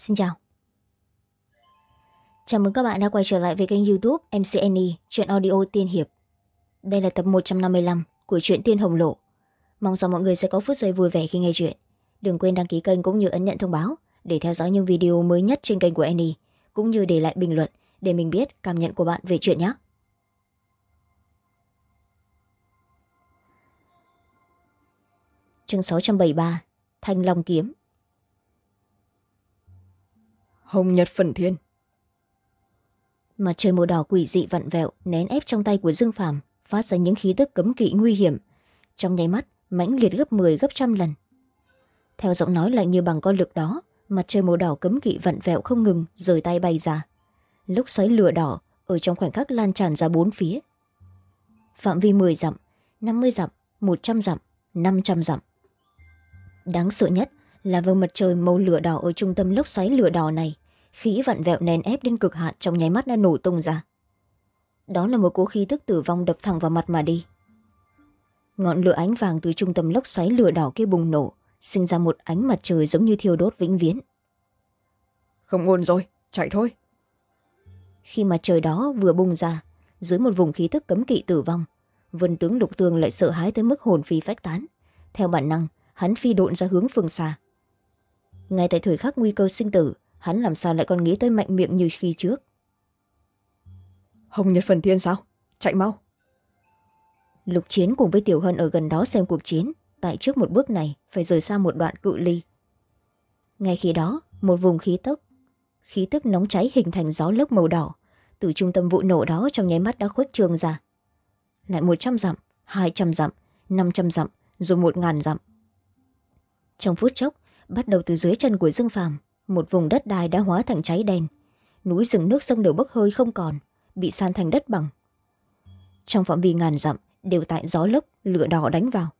xin chào chào mừng các bạn đã quay trở lại với kênh youtube mc chuyện audio tiên hiệp đây là tập một trăm năm mươi năm của truyện tiên hồng lộ mong rằng mọi người sẽ có phút giây vui vẻ khi nghe chuyện đừng quên đăng ký kênh cũng như ấn nhận thông báo để theo dõi những video mới nhất trên kênh của annie cũng như để lại bình luận để mình biết cảm nhận của bạn về chuyện nhé chương sáu trăm bảy mươi ba thanh long kiếm hồng nhật phần thiên mặt trời màu đỏ quỷ dị vặn vẹo nén ép trong tay của dương phàm phát ra những khí tức cấm kỵ nguy hiểm trong nháy mắt mãnh liệt gấp m gấp trăm lần theo giọng nói lạnh như bằng con lực đó mặt trời màu đỏ cấm kỵ vặn vẹo không ngừng rời tay bay ra lúc xoáy lửa đỏ ở trong khoảnh khắc lan tràn ra bốn phía phạm vi m dặm năm mươi dặm một trăm dặm năm trăm dặm đáng sợ nhất là vầng mặt trời màu lửa đỏ ở trung tâm lốc xoáy lửa đỏ này khí vặn vẹo nén ép đến cực hạn trong nháy mắt đã nổ tung ra đó là một cỗ khí tức tử vong đập thẳng vào mặt mà đi ngọn lửa ánh vàng từ trung tâm lốc xoáy lửa đỏ kia bùng nổ sinh ra một ánh mặt trời giống như thiêu đốt vĩnh viễn không ổn rồi chạy thôi khi mà trời đó vừa bùng ra dưới một vùng khí tức cấm kỵ tử vong vân tướng độc tường lại sợ hãi tới mức hồn phi phách tán theo bản năng hắn phi độn ra hướng phương xa ngay tại thời khắc nguy cơ sinh tử hắn làm sao lại còn nghĩ tới mạnh miệng như khi trước hồng nhật phần thiên sao chạy mau lục chiến cùng với tiểu hân ở gần đó xem cuộc chiến tại trước một bước này phải rời xa một đoạn cự ly ngay khi đó một vùng khí tức khí tức nóng cháy hình thành gió lốc màu đỏ từ trung tâm vụ nổ đó trong nháy mắt đã khuếch trường ra lại một trăm dặm hai trăm dặm năm trăm dặm rồi một ngàn dặm trong phút chốc bắt đầu từ dưới chân của dương phàm một vùng đất đai đã hóa thành cháy đen núi rừng nước sông đều bốc hơi không còn bị san thành đất bằng trong phạm vi ngàn dặm đều tại gió lốc lửa đỏ đánh vào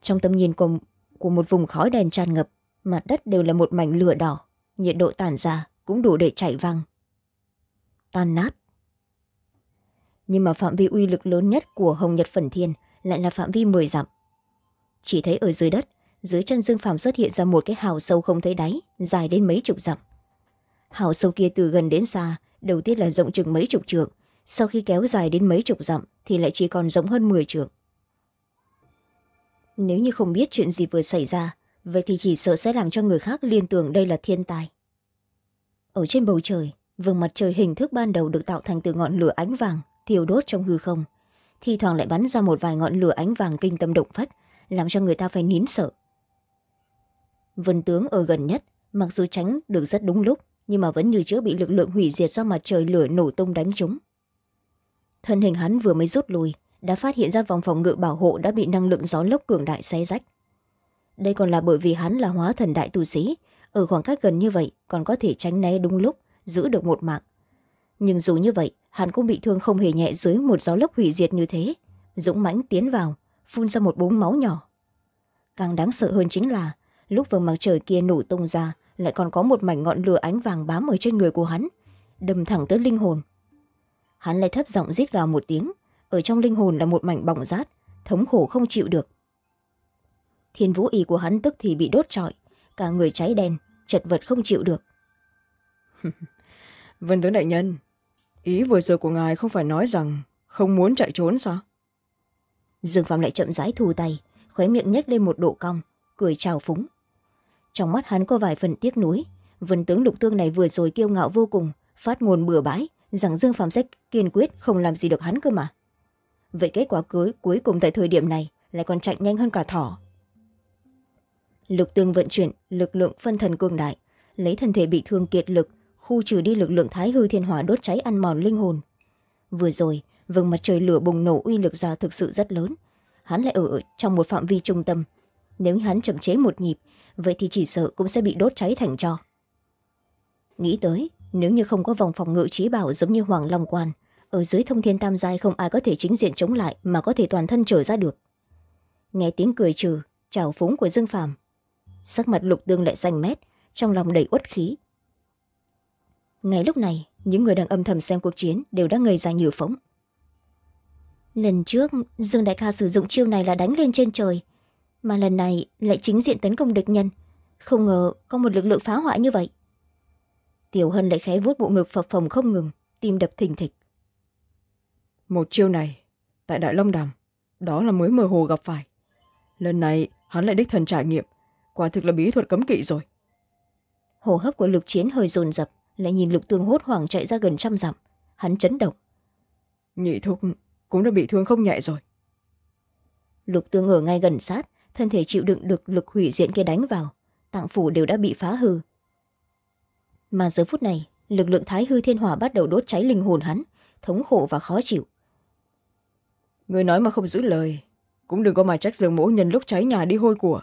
trong tầm nhìn của, của một vùng khói đèn tràn ngập mặt đất đều là một mảnh lửa đỏ nhiệt độ tản ra cũng đủ để chảy văng tan nát nhưng mà phạm vi uy lực lớn nhất của hồng nhật phần thiên lại là phạm vi mười dặm chỉ thấy ở dưới đất dưới chân dương phàm xuất hiện ra một cái hào sâu không thấy đáy dài đến mấy chục dặm hào sâu kia từ gần đến xa đầu tiên là rộng chừng mấy chục trượng sau khi kéo dài đến mấy chục dặm thì lại chỉ còn rộng hơn m trượng nếu như không biết chuyện gì vừa xảy ra vậy thì chỉ sợ sẽ làm cho người khác liên tưởng đây là thiên tài ở trên bầu trời vầng mặt trời hình thức ban đầu được tạo thành từ ngọn lửa ánh vàng thiêu đốt trong hư không thi thoảng lại bắn ra một vài ngọn lửa ánh vàng kinh tâm động phách làm cho người ta phải nín sợ vân tướng ở gần nhất mặc dù tránh được rất đúng lúc nhưng mà vẫn như chữa bị lực lượng hủy diệt do mặt trời lửa nổ tung đánh chúng thân hình hắn vừa mới rút lui đã phát hiện ra vòng phòng ngự bảo hộ đã bị năng lượng gió lốc cường đại xé rách đây còn là bởi vì hắn là hóa thần đại tu sĩ ở khoảng cách gần như vậy còn có thể tránh né đúng lúc giữ được một mạng nhưng dù như vậy hắn cũng bị thương không hề nhẹ dưới một gió lốc hủy diệt như thế dũng mãnh tiến vào phun ra một búng máu nhỏ càng đáng sợ hơn chính là lúc vầng mặt trời kia nổ tung ra lại còn có một mảnh ngọn lửa ánh vàng bám ở trên người của hắn đâm thẳng tới linh hồn hắn lại thấp giọng rít gào một tiếng ở trong linh hồn là một mảnh bỏng rát thống khổ không chịu được thiên vũ y của hắn tức thì bị đốt trọi cả người cháy đen chật vật không chịu được vân tướng đại nhân ý vừa rồi của ngài không phải nói rằng không muốn chạy trốn sao dương phạm lại chậm rãi thù tay khóe miệng nhếch lên một độ cong cười trào phúng trong mắt hắn có vài phần tiếc nuối vân tướng lục tương này vừa rồi kiêu ngạo vô cùng phát ngôn bừa bãi rằng dương phạm sách kiên quyết không làm gì được hắn cơ mà vậy kết quả cưới cuối cùng tại thời điểm này lại còn chạy nhanh hơn cả thỏ lục tương vận chuyển lực lượng phân thần cường đại lấy thân thể bị thương kiệt lực khu trừ đi lực lượng thái hư thiên hỏa đốt cháy ăn mòn linh hồn vừa rồi vầng mặt trời lửa bùng nổ uy lực ra thực sự rất lớn hắn lại ở trong một phạm vi trung tâm nếu hắn chậm chế một nhịp vậy thì chỉ sợ cũng sẽ bị đốt cháy thành tro nghĩ tới nếu như không có vòng phòng ngự trí bảo giống như hoàng long quan ở dưới thông thiên tam giai không ai có thể chính diện chống lại mà có thể toàn thân trở ra được nghe tiếng cười trừ trào phúng của dương phàm sắc mặt lục tương lại xanh mét trong lòng đầy uất khí ngay lúc này những người đang âm thầm xem cuộc chiến đều đã ngây ra nhiều phóng lần trước dương đại ca sử dụng chiêu này là đánh lên trên trời mà lần này lại chính diện tấn công địch nhân không ngờ có một lực lượng phá hoại như vậy tiểu hân lại khẽ vuốt bộ ngực phập phồng không ngừng tim đập thình thịch một chiêu này tại đại long đàm đó là mới mơ hồ gặp phải lần này hắn lại đích thần trải nghiệm quả thực là bí thuật cấm kỵ rồi hồ hấp của lục chiến hơi rồn rập, lại nhìn lục tương hốt hoảng chạy ra gần trăm dặm hắn chấn động nhị thúc cũng đã bị thương không nhẹ rồi lục tương ở ngay gần sát thân thể chịu đựng được lực hủy diện kia đánh vào tạng phủ đều đã bị phá hư mà giờ phút này lực lượng thái hư thiên hỏa bắt đầu đốt cháy linh hồn hắn thống khổ và khó chịu người nói mà không giữ lời cũng đừng có mà trách dương mỗ nhân lúc cháy nhà đi hôi của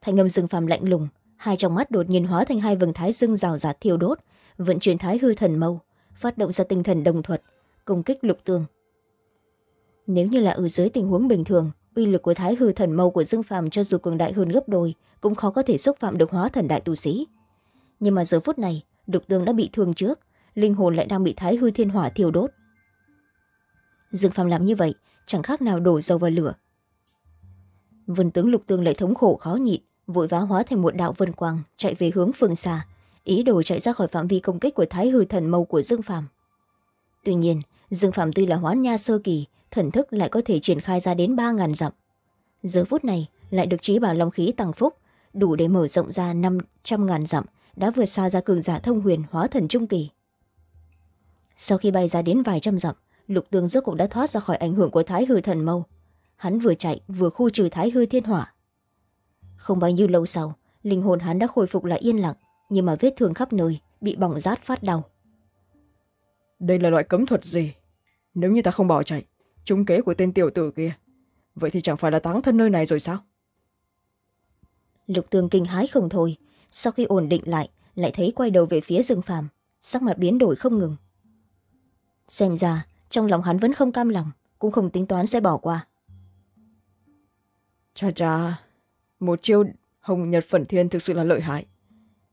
thanh âm dương phàm lạnh lùng hai trong mắt đột nhiên hóa thành hai vầng thái dương rào rạt thiêu đốt vận chuyển thái hư thần mâu phát động ra tinh thần đồng thuật công kích lục tường. nếu như là ở dưới tình huống bình thường uy lực của thái hư thần mâu của dương phàm cho dù cường đại hơn gấp đôi cũng khó có thể xúc phạm được hóa thần đại tu sĩ nhưng mà giờ phút này đục tương đã bị thương trước linh hồn lại đang bị thái hư thiên hỏa thiêu đốt dương phàm làm như vậy chẳng khác nào đổ dầu vào lửa vân tướng lục tương lại thống khổ khó nhịn vội vã hóa thành một đạo vân quang chạy về hướng phương xa ý đồ chạy ra khỏi phạm vi công kích của thái hư thần mâu của dương phàm tuy nhiên dương phàm tuy là hóa nha sơ kỳ thần thức lại có thể triển khai ra đến ba ngàn dặm giờ phút này lại được trí bảo long khí tăng phúc đủ để mở rộng ra năm trăm ngàn dặm đã vượt xa ra cường giả thông huyền hóa thần trung kỳ sau khi bay ra đến vài trăm dặm lục tương rốt cũng đã thoát ra khỏi ảnh hưởng của thái hư thần mâu hắn vừa chạy vừa khu trừ thái hư thiên hỏa không bao nhiêu lâu sau linh hồn hắn đã khôi phục lại yên lặng nhưng mà vết thương khắp nơi bị bỏng rát phát đau đây là loại cấm thuật gì nếu như ta không bỏ chạy trúng kế của tên tiểu tử kia vậy thì chẳng phải là táng thân nơi này rồi sao lục tường kinh hái không thôi sau khi ổn định lại lại thấy quay đầu về phía dương phàm sắc mặt biến đổi không ngừng xem ra trong lòng hắn vẫn không cam lòng cũng không tính toán sẽ bỏ qua cha cha một chiêu hồng nhật phẩn thiên thực sự là lợi hại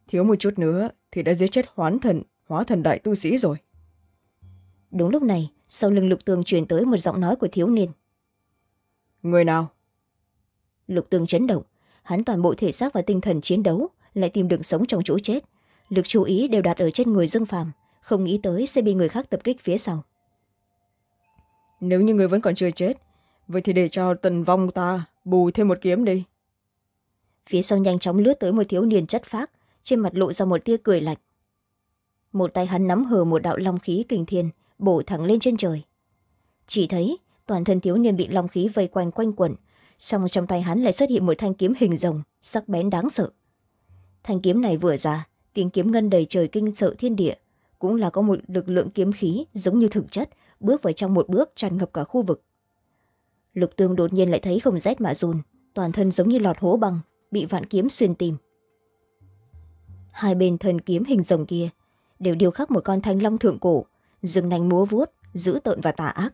thiếu một chút nữa thì đã giết chết hoán thần hóa thần đại tu sĩ rồi đúng lúc này sau lưng lục tường chuyển tới một giọng nói của thiếu niên người nào lục tường chấn động hắn toàn bộ thể xác và tinh thần chiến đấu lại tìm đường sống trong chỗ chết lực chú ý đều đặt ở trên người dương phàm không nghĩ tới sẽ bị người khác tập kích phía sau nếu như người vẫn còn chưa chết vậy thì để cho tần vong ta bù thêm một kiếm đi phía sau nhanh chóng lướt tới một thiếu niên chất phác trên mặt lộ ra một tia cười lạnh một tay hắn nắm hờ một đạo long khí kinh thiên bổ thẳng lên trên trời chỉ thấy toàn thân thiếu niên bị long khí vây quanh quanh quẩn song trong tay hắn lại xuất hiện một thanh kiếm hình rồng sắc bén đáng sợ thanh kiếm này vừa ra tiếng kiếm ngân đầy trời kinh sợ thiên địa cũng là có một lực lượng kiếm khí giống như thực chất bước vào trong một bước tràn ngập cả khu vực lục tương đột nhiên lại thấy không rét mà run toàn thân giống như lọt hố băng bị vạn kiếm xuyên tìm hai bên thân kiếm hình rồng kia đều điêu khắc một con thanh long thượng cổ rừng nành múa vuốt dữ tợn và tà ác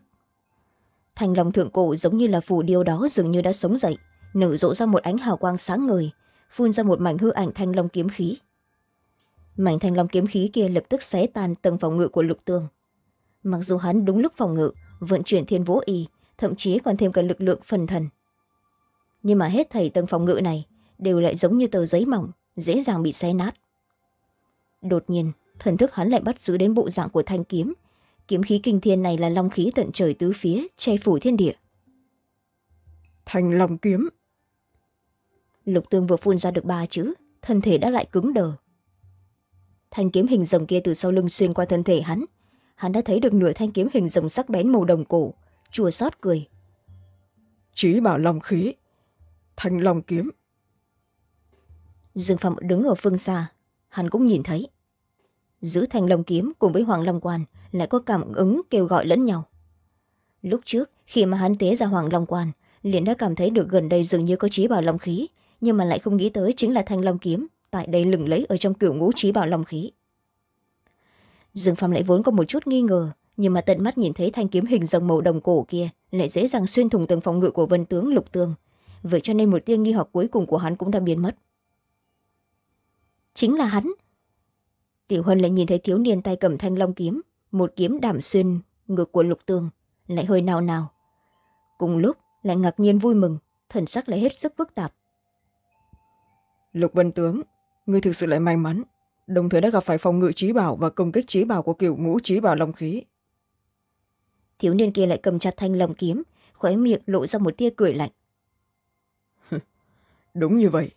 thành lòng thượng cổ giống như là phủ điêu đó dường như đã sống dậy nở rộ ra một ánh hào quang sáng ngời phun ra một mảnh hư ảnh thanh long kiếm khí mảnh thanh long kiếm khí kia lập tức xé tan tầng phòng ngự của lục tường mặc dù hắn đúng lúc phòng ngự vận chuyển thiên vũ y thậm chí còn thêm cả lực lượng phần thần nhưng mà hết thầy tầng phòng ngự này đều lại giống như tờ giấy mỏng dễ dàng bị xé nát đột nhiên thần thức hắn lại bắt giữ đến bộ dạng của thanh kiếm kiếm khí kinh thiên này là long khí tận trời tứ phía che phủ thiên địa thành lòng kiếm lục tương vừa phun ra được ba chữ thân thể đã lại cứng đờ thanh kiếm hình rồng kia từ sau lưng xuyên qua thân thể hắn hắn đã thấy được nửa thanh kiếm hình rồng sắc bén màu đồng cổ chùa xót cười chí bảo lòng khí thanh lòng kiếm dương phạm đứng ở phương xa hắn cũng nhìn thấy giữ thanh long kiếm cùng với hoàng long quan lại có cảm ứng kêu gọi lẫn nhau lúc trước khi mà hắn tế ra hoàng long quan liền đã cảm thấy được gần đây dường như có trí bảo long khí nhưng mà lại không nghĩ tới chính là thanh long kiếm tại đây lừng lấy ở trong kiểu ngũ trí bảo long khí dương phạm lại vốn có một chút nghi ngờ nhưng mà tận mắt nhìn thấy thanh kiếm hình rồng màu đồng cổ kia lại dễ dàng xuyên thủng tầng phòng ngự của vân tướng lục tương vậy cho nên một tia nghi hoặc cuối cùng của hắn cũng đã biến mất chính là hắn tiểu huân lại nhìn thấy thiếu niên tay cầm thanh long kiếm một kiếm đảm xuyên ngực của lục tường lại hơi nào nào cùng lúc lại ngạc nhiên vui mừng thần sắc lại hết sức phức tạp lục vân tướng người thực sự lại may mắn đồng thời đã gặp phải phòng ngự trí bảo và công kích trí bảo của cựu ngũ trí bảo long khí thiếu niên kia lại cầm chặt thanh lòng kiếm khóe miệng lộ ra một tia cười lạnh đúng như vậy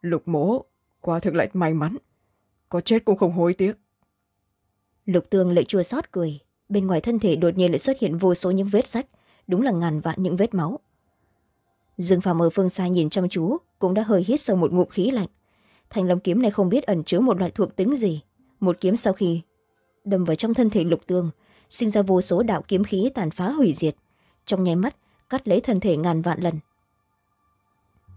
lục mố quả thực lại may mắn có chết cũng không hối tiếc lục tường lại chua xót cười bên ngoài thân thể đột nhiên lại xuất hiện vô số những vết sách đúng là ngàn vạn những vết máu dương phàm ở phương xa nhìn chăm chú cũng đã hơi hít sâu một ngụm khí lạnh thanh long kiếm này không biết ẩn chứa một loại thuộc tính gì một kiếm sau khi đâm vào trong thân thể lục tường sinh ra vô số đạo kiếm khí tàn phá hủy diệt trong nháy mắt cắt lấy thân thể ngàn vạn lần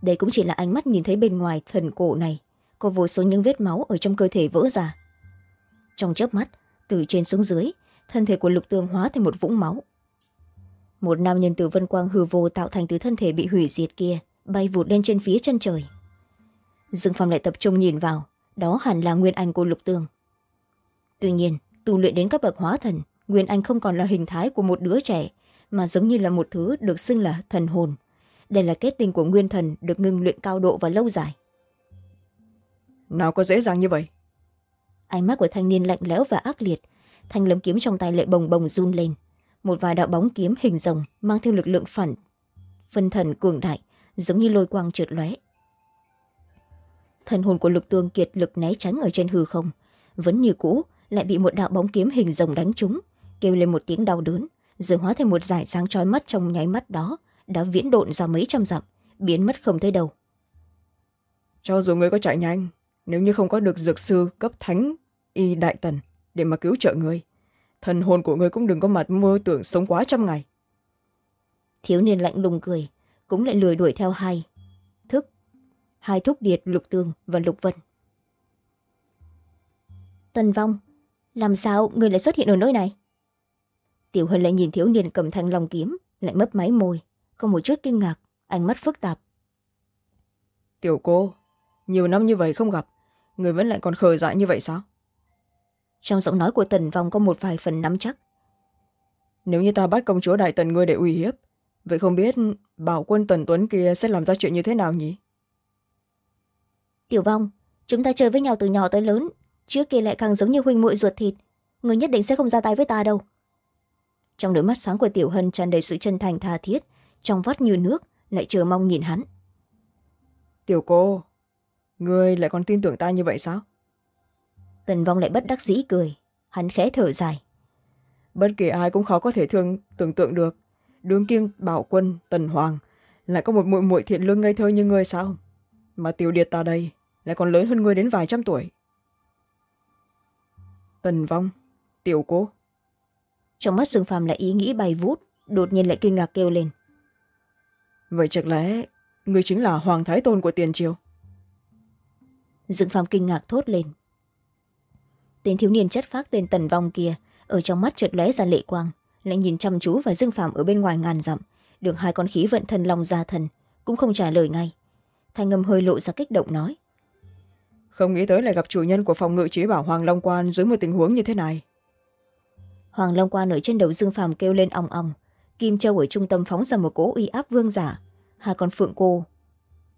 đây cũng chỉ là ánh mắt nhìn thấy bên ngoài thần cổ này có vô số những vết máu ở trong cơ thể vỡ ra trong chớp mắt từ trên xuống dưới thân thể của lục tường hóa thành một vũng máu một nam nhân từ vân quang hư vô tạo thành từ thân thể bị hủy diệt kia bay vụt lên trên phía chân trời dương phong lại tập trung nhìn vào đó hẳn là nguyên anh của lục tường tuy nhiên tu luyện đến cấp bậc hóa thần nguyên anh không còn là hình thái của một đứa trẻ mà giống như là một thứ được xưng là thần hồn đây là kết tinh của nguyên thần được ngưng luyện cao độ và lâu dài nào có dễ dàng như vậy ánh mắt của thanh niên lạnh lẽo và ác liệt thanh lấm kiếm trong tay lại bồng bồng run lên một vài đạo bóng kiếm hình rồng mang theo lực lượng phản phân thần cường đại giống như lôi quang trượt lóe thần hồn của lục tương kiệt lực né tránh ở trên hư không vẫn như cũ lại bị một đạo bóng kiếm hình rồng đánh trúng kêu lên một tiếng đau đớn rồi hóa thành một giải sáng trói mắt trong nháy mắt đó đã viễn độn ra mấy trăm dặm biến mất không thấy đâu cho dù người có chạy nhanh nếu như không có được dược sư cấp thánh y đại tần để mà cứu trợ người thần hồn của người cũng đừng có mà mơ tưởng sống quá trăm ngày thiếu niên lạnh lùng cười cũng lại lười đuổi theo hai thức hai thúc điệt lục tường và lục vân tần vong làm sao người lại xuất hiện ở nơi này tiểu hân lại nhìn thiếu niên cầm thanh lòng kiếm lại mấp máy môi có một chút kinh ngạc ánh mắt phức tạp tiểu cô nhiều năm như vậy không gặp người vẫn lại còn khờ dại như vậy sao trong giọng nói của tần vong có một vài phần nắm chắc nếu như ta bắt công chúa đại tần ngươi để uy hiếp vậy không biết bảo quân tần tuấn kia sẽ làm ra chuyện như thế nào nhỉ tiểu vong chúng ta chơi với nhau từ nhỏ tới lớn trước kia lại càng giống như huynh muội ruột thịt người nhất định sẽ không ra tay với ta đâu trong đôi mắt sáng của tiểu hân tràn đầy sự chân thành tha thiết trong vắt như nước lại chờ mong nhìn hắn tiểu cô Ngươi lại còn tin tưởng ta như vậy sao? Tần vong lại bất đắc dĩ cười. Hắn khẽ thở dài. Bất kỳ ai cũng khó có thể thương tưởng tượng được. Đường kim bảo quân, tần hoàng, lại có một muội muội thiện lương ngây thơ như ngươi sao? Mà tiểu điệt ta đây, lại còn lớn hơn ngươi đến vài trăm tuổi. Tần vong, tiểu cô. Trong mắt Dương Phạm lại ý nghĩ bay vút, đột nhiên lại kinh ngạc kêu lên. Vậy chắc lẽ, ngươi chính là Hoàng Thái Tôn của tiền triều? dương phàm kinh ngạc thốt lên tên thiếu niên chất phác tên tần vong kia ở trong mắt trượt lóe ra lệ quang lại nhìn chăm chú và dương phàm ở bên ngoài ngàn dặm được hai con khí vận thần lòng ra thần cũng không trả lời ngay thanh âm hơi lộ ra kích động nói không nghĩ tới lại gặp chủ nhân của phòng ngự chế bảo hoàng long quan dưới một tình huống như thế này hoàng long quan ở trên đầu dương phàm kêu lên ong ong kim châu ở trung tâm phóng ra một cỗ uy áp vương giả hai con phượng cô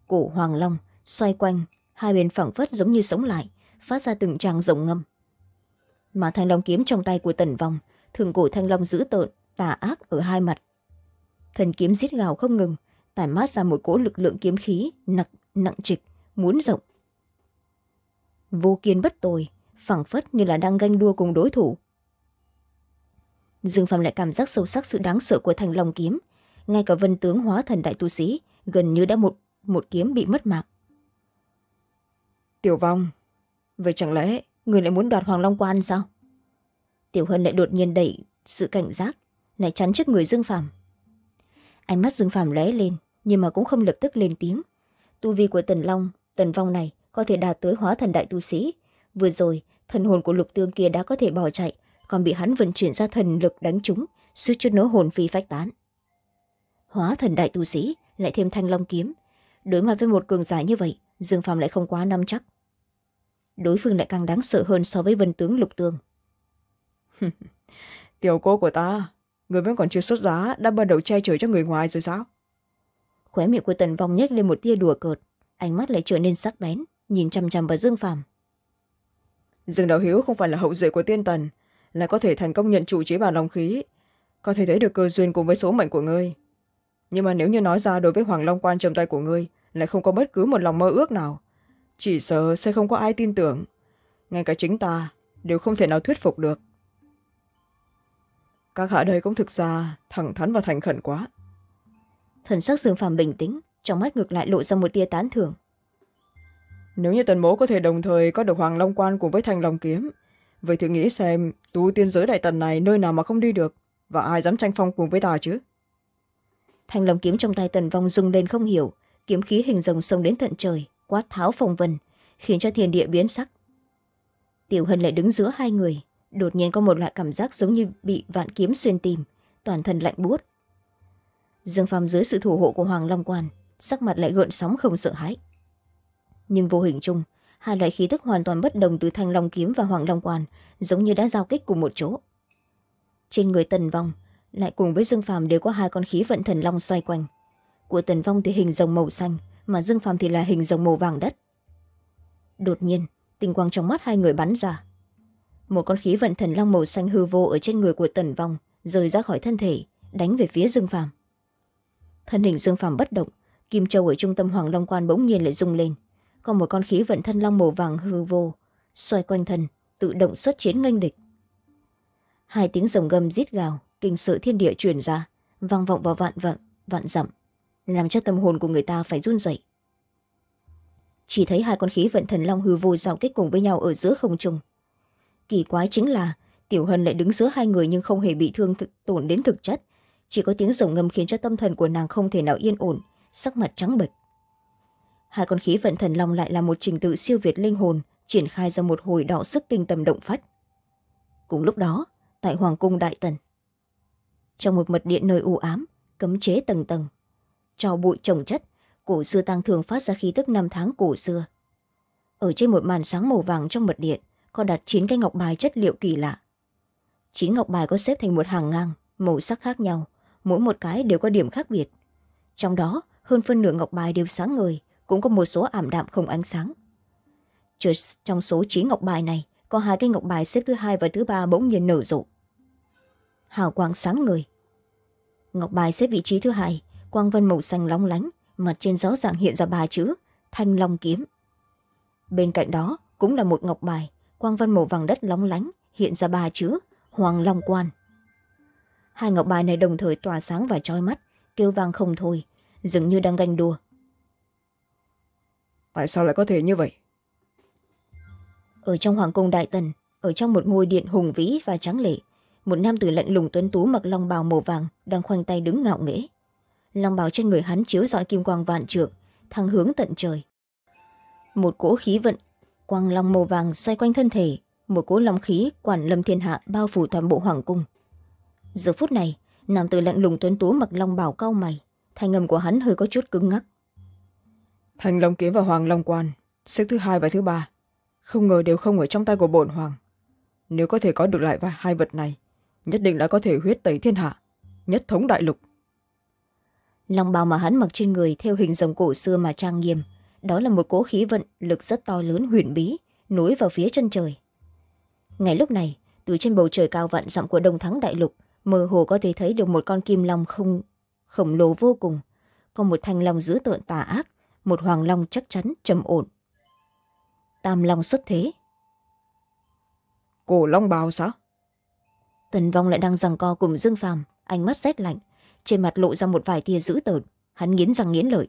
cổ hoàng long xoay quanh hai bên phẳng phất giống như sống lại phát ra từng tràng rồng ngâm mà thanh long kiếm trong tay của tần vong thường cổ thanh long dữ tợn tà ác ở hai mặt thần kiếm giết gào không ngừng tản mát ra một cỗ lực lượng kiếm khí nặng nặng trịch muốn rộng vô kiên bất tồi phẳng phất như là đang ganh đua cùng đối thủ dương phạm lại cảm giác sâu sắc sự đáng sợ của thanh long kiếm ngay cả vân tướng hóa thần đại tu sĩ gần như đã một một kiếm bị mất mạng tiểu vong vậy chẳng lẽ người lại muốn đoạt hoàng long quan sao tiểu hân lại đột nhiên đẩy sự cảnh giác lại chắn trước người dương phàm ánh mắt dương phàm lóe lên nhưng mà cũng không lập tức lên tiếng tu vi của tần long tần vong này có thể đạt tới hóa thần đại tu sĩ vừa rồi thần hồn của lục tương kia đã có thể bỏ chạy còn bị hắn vận chuyển ra thần lực đánh trúng suýt chút nữa hồn phi phách tán hóa thần đại tu sĩ lại thêm thanh long kiếm đối mặt với một cường giả như vậy dương Phạm lại không quá nắm chắc đối phương lại càng đáng sợ hơn so với vân tướng lục tường tiểu cô của ta người vẫn còn chưa xuất giá đã bắt đầu che chở cho người ngoài rồi sao khóe miệng của tần vong nhếch lên một tia đùa cợt ánh mắt lại trở nên sắc bén nhìn chăm chăm vào dương Phạm. dương đạo hiếu không phải là hậu duệ của tiên tần là có thể thành công nhận chủ chế bản lòng khí có thể thấy được cơ duyên cùng với số mệnh của ngươi nhưng mà nếu như nói ra đối với hoàng long quan trầm tay của ngươi lại không có bất cứ một lòng mơ ước nào chỉ sợ sẽ không có ai tin tưởng ngay cả chính ta đều không thể nào thuyết phục được các hạ đây cũng thực ra thẳng thắn và thành khẩn quá thần sắc dương phàm bình tĩnh trong mắt ngược lại lộ ra một tia tán thưởng nếu như tần mố có thể đồng thời có được hoàng long quan cùng với thanh long kiếm vậy thì nghĩ xem tu tiên giới đại tần này nơi nào mà không đi được và ai dám tranh phong cùng với ta chứ thanh long kiếm trong tay tần vong rung lên không hiểu kiếm khí hình rồng sông đến tận trời quát tháo phong vân khiến cho thiên địa biến sắc tiểu hân lại đứng giữa hai người đột nhiên có một loại cảm giác giống như bị vạn kiếm xuyên tìm toàn thân lạnh buốt dương phàm dưới sự thủ hộ của hoàng long quan sắc mặt lại gợn sóng không sợ hãi nhưng vô hình chung hai loại khí tức hoàn toàn bất đồng từ thanh long kiếm và hoàng long quan giống như đã giao kích cùng một chỗ trên người tần vong lại cùng với dương phàm đều có hai con khí vận thần long xoay quanh của tần vong thì hình rồng màu xanh mà dương phàm thì là hình rồng màu vàng đất đột nhiên tinh quang trong mắt hai người bắn ra một con khí vận thần long màu xanh hư vô ở trên người của tần vong rời ra khỏi thân thể đánh về phía dương phàm thân hình dương phàm bất động kim châu ở trung tâm hoàng long quan bỗng nhiên lại rung lên còn một con khí vận thân long màu vàng hư vô xoay quanh thân tự động xuất chiến nghênh địch hai tiếng rồng gầm rít gào kinh sợ thiên địa truyền ra vang vọng vào vạn vạn vạn dặm làm cho tâm hồn của người ta phải run rẩy chỉ thấy hai con khí vận thần long hư vô giao kích cùng với nhau ở giữa không trung kỳ quái chính là tiểu hân lại đứng giữa hai người nhưng không hề bị thương thực, tổn đến thực chất chỉ có tiếng rồng ngâm khiến cho tâm thần của nàng không thể nào yên ổn sắc mặt trắng bệch hai con khí vận thần long lại là một trình tự siêu việt linh hồn triển khai ra một hồi đỏ sức kinh tâm động phách cùng lúc đó tại hoàng cung đại tần trong một mật điện nơi u ám cấm chế tầng tầng cho bụi trồng chất cổ xưa tăng thường phát ra khí tức năm tháng cổ xưa ở trên một màn sáng màu vàng trong mật điện có đặt chín cái ngọc bài chất liệu kỳ lạ chín ngọc bài có xếp thành một hàng ngang màu sắc khác nhau mỗi một cái đều có điểm khác biệt trong đó hơn phân nửa ngọc bài đều sáng người cũng có một số ảm đạm không ánh sáng Trừ trong số chín ngọc bài này có hai cái ngọc bài xếp thứ hai và thứ ba bỗng nhiên nở rộ hào quang sáng người ngọc bài xếp vị trí thứ hai quang vân màu xanh lóng lánh mặt trên rõ ràng hiện ra ba chữ thanh long kiếm bên cạnh đó cũng là một ngọc bài quang vân màu vàng đất lóng lánh hiện ra ba chữ hoàng long quan hai ngọc bài này đồng thời tỏa sáng và trói mắt kêu vang không thôi dường như đang ganh đua tại sao lại có thể như vậy ở trong hoàng cung đại tần ở trong một ngôi điện hùng vĩ và trắng lệ một nam tử lạnh lùng tuấn tú mặc long bào màu vàng đang khoanh tay đứng ngạo nghễ long bào trên người hắn chiếu rọi kim quang vạn trượng thăng hướng tận trời một cỗ khí vận quang long màu vàng xoay quanh thân thể một cỗ long khí quản lâm thiên hạ bao phủ toàn bộ hoàng cung giờ phút này nam tử lạnh lùng tuấn tú mặc long bảo cau mày thanh ngầm của hắn hơi có chút cứng ngắc thành long kiếm và hoàng long quan xếp thứ hai và thứ ba không ngờ đều không ở trong tay của bổn hoàng nếu có thể có được lại hai vật này nhất định đã có thể huyết tẩy thiên hạ nhất thống đại lục long bào mà hắn mặc trên người theo hình rồng cổ xưa mà trang nghiêm đó là một cỗ khí vận lực rất to lớn huyền bí nối vào phía chân trời ngay lúc này từ trên bầu trời cao vạn dặm của đông thắng đại lục mơ hồ có thể thấy được một con kim long không khổng lồ vô cùng còn một thanh long dữ tợn tà ác một hoàng long chắc chắn trầm ổn tam long xuất thế cổ long bào sao tần vong lại đang rằng co cùng dương phàm ánh mắt rét lạnh trên mặt lộ ra một vài tia dữ tợn hắn nghiến răng nghiến lợi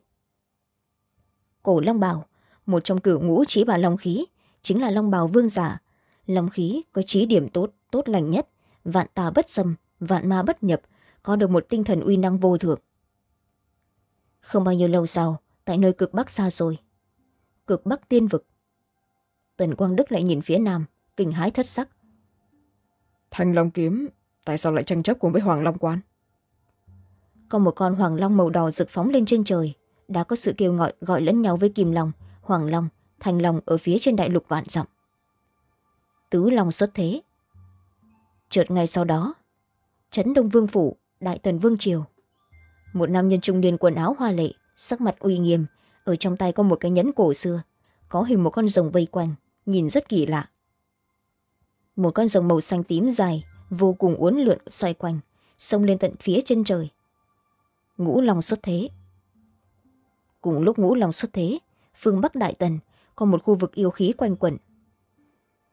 cổ long Bảo một trong cửu ngũ trí bà long khí chính là long Bảo vương giả long khí có trí điểm tốt tốt lành nhất vạn tà bất xâm vạn ma bất nhập có được một tinh thần uy năng vô thượng không bao nhiêu lâu sau tại nơi cực bắc xa rồi cực bắc tiên vực tần quang đức lại nhìn phía nam kinh hái thất sắc thanh long kiếm tại sao lại tranh chấp cùng với hoàng long quan có một con hoàng long màu đỏ rực phóng lên trên trời đã có sự kêu gọi gọi lẫn nhau với kim long hoàng long thành long ở phía trên đại lục vạn dặm tứ long xuất thế chợt ngay sau đó trấn đông vương phủ đại tần vương triều một nam nhân trung niên quần áo hoa lệ sắc mặt uy nghiêm ở trong tay có một cái nhẫn cổ xưa có hình một con rồng vây quanh nhìn rất kỳ lạ một con rồng màu xanh tím dài vô cùng uốn lượn xoay quanh xông lên tận phía trên trời ngũ long xuất thế cùng lúc ngũ long xuất thế phương bắc đại tần có một khu vực yêu khí quanh quẩn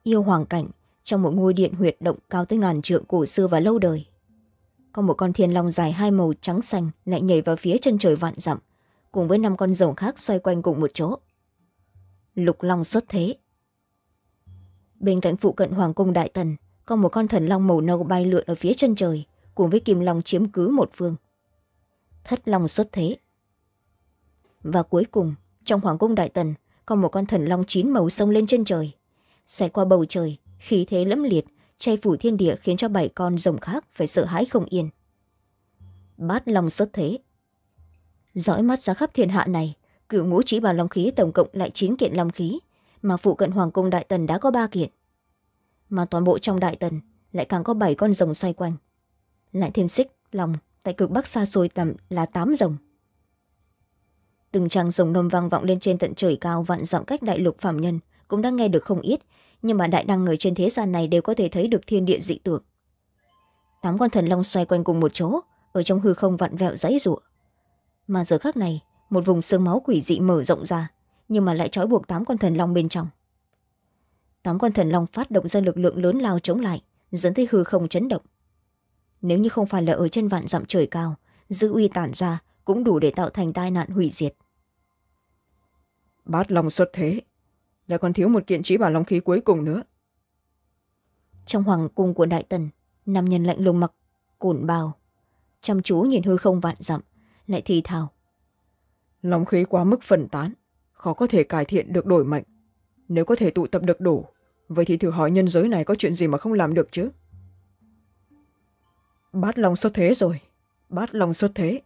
yêu hoàng cảnh trong một ngôi điện huyệt động cao tới ngàn trượng cổ xưa và lâu đời có một con thiên long dài hai màu trắng xanh lại nhảy vào phía chân trời vạn dặm cùng với năm con rồng khác xoay quanh cùng một chỗ lục long xuất thế bên cạnh phụ cận hoàng cung đại tần có một con thần long màu nâu bay lượn ở phía chân trời cùng với kim long chiếm cứ một phương thất long xuất thế và cuối cùng trong hoàng cung đại tần có một con thần long chín màu sông lên trên trời xẹt qua bầu trời khí thế lẫm liệt che phủ thiên địa khiến cho bảy con rồng khác phải sợ hãi không yên bát long xuất thế dõi mắt ra khắp thiên hạ này cựu ngũ trí bàn long khí tổng cộng lại chín kiện long khí mà phụ cận hoàng cung đại tần đã có ba kiện mà toàn bộ trong đại tần lại càng có bảy con rồng xoay quanh lại thêm xích lòng tại cực bắc xa xôi tầm là tám rồng từng tràng rồng ngâm vang vọng lên trên tận trời cao vạn dặm cách đại lục phạm nhân cũng đã nghe được không ít nhưng mà đại đăng người trên thế gian này đều có thể thấy được thiên địa dị tượng tám con thần long xoay quanh cùng một chỗ ở trong hư không vặn vẹo dãy rụa mà giờ khác này một vùng sương máu quỷ dị mở rộng ra nhưng mà lại trói buộc tám con thần long bên trong tám con thần long phát động ra lực lượng lớn lao chống lại dẫn tới hư không chấn động nếu như không phải là ở trên vạn dặm trời cao dư uy tản ra cũng đủ để tạo thành tai nạn hủy diệt bát long xuất thế lại còn thiếu một kiện trí bảo long khí cuối cùng nữa trong hoàng cung của đại tần nam nhân lạnh lùng mặc cùn bào chăm chú nhìn hư không vạn dặm lại thì thào lòng khí quá mức phân tán khó có thể cải thiện được đổi mệnh nếu có thể tụ tập được đủ vậy thì thử hỏi nhân giới này có chuyện gì mà không làm được chứ bát long xuất thế rồi bát long xuất thế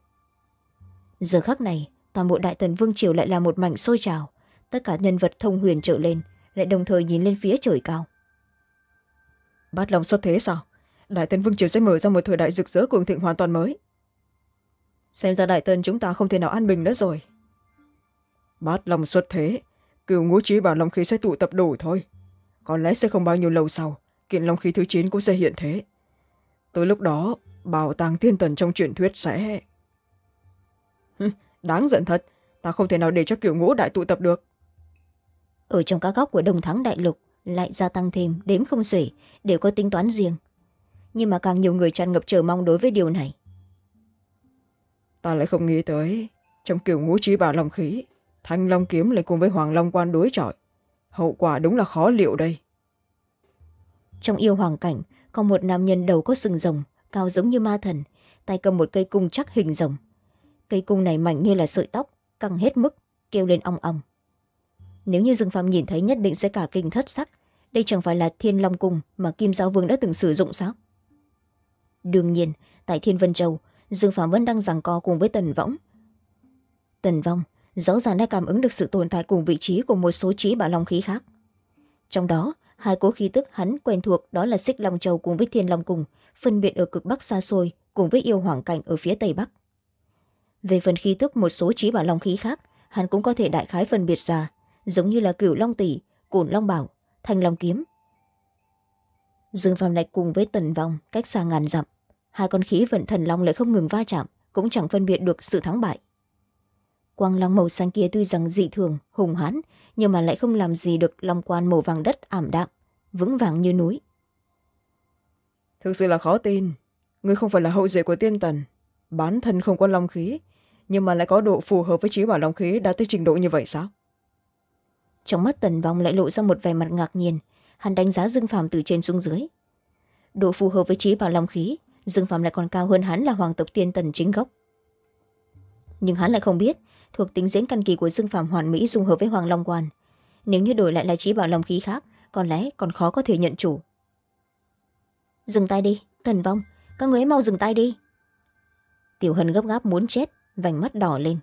giờ khắc này toàn bộ đại tần vương triều lại là một mảnh sôi trào tất cả nhân vật thông huyền trở lên lại đồng thời nhìn lên phía trời cao bát long xuất thế sao đại tần vương triều sẽ mở ra một thời đại rực rỡ cường thịnh hoàn toàn mới xem ra đại tần chúng ta không thể nào an bình nữa rồi bát long xuất thế cựu ngũ trí bảo long khí sẽ tụ tập đủ thôi có lẽ sẽ không bao nhiêu lâu sau kiện long khí thứ chín cũng sẽ hiện thế Tới lúc đó, bảo tàng thiên thần trong truyền thuyết sẽ... Đáng giận thật, ta không thể nào để cho kiểu ngũ đại tụ tập được. Ở trong các góc của đồng Thắng Đại Lục lại gia tăng thêm, đếm không xuể, đều có tính toán riêng. Nhưng mà càng nhiều người tràn ngập chờ mong đối với điều này. Ta lại không nghĩ tới, trong kiểu ngũ trí bảo lòng khí, Thanh Long kiếm lại cùng với Hoàng Long quan đối chọi. Hậu quả đúng là khó liệu đây trong yêu hoàng cảnh có một nam nhân đầu có sừng rồng cao giống như ma thần tay cầm một cây cung chắc hình rồng cây cung này mảnh như là sợi tóc căng hết mức kêu lên ong ong nếu như dương phạm nhìn thấy nhất định sẽ cả kinh thất sắc đây chẳng phải là thiên long cung mà kim giáo vương đã từng sử dụng sao đương nhiên tại thiên vân châu dương phạm vẫn đang giằng co cùng với tần võng tần vong rõ ràng đã cảm ứng được sự tồn tại cùng vị trí của một số trí bảo long khí khác trong đó hai cỗ khí tức hắn quen thuộc đó là xích long châu cùng với thiên long cùng phân biệt ở cực bắc xa xôi cùng với yêu hoàng cảnh ở phía tây bắc về phần khí tức một số trí bảo long khí khác hắn cũng có thể đại khái phân biệt ra giống như là cửu long tỷ cổn long bảo thanh long kiếm dương phàm lại cùng với tần vong cách xa ngàn dặm hai con khí vận thần long lại không ngừng va chạm cũng chẳng phân biệt được sự thắng bại quang lăng màu xanh kia tuy rằng dị thường hùng hãn nhưng mà lại không làm gì được long quan màu vàng đất ảm đạm vững vàng như núi thực sự là khó tin người không phải là hậu duệ của tiên tần bán thân không có long khí nhưng mà lại có độ phù hợp với trí bảo long khí đã tới trình độ như vậy sao trong mắt tần vong lại lộ ra một vẻ mặt ngạc nhiên hắn đánh giá dương phàm từ trên xuống dưới độ phù hợp với trí bảo long khí dương phàm lại còn cao hơn hắn là hoàng tộc tiên tần chính gốc nhưng hắn lại không biết thuộc tính diễn căn kỳ của dương phàm hoàn mỹ dung hợp với hoàng long quan nếu như đổi lại là trí bảo lòng khí khác có lẽ còn khó có thể nhận chủ dừng tay đi thần vong các người ấy mau dừng tay đi tiểu hân gấp gáp muốn chết vành mắt đỏ lên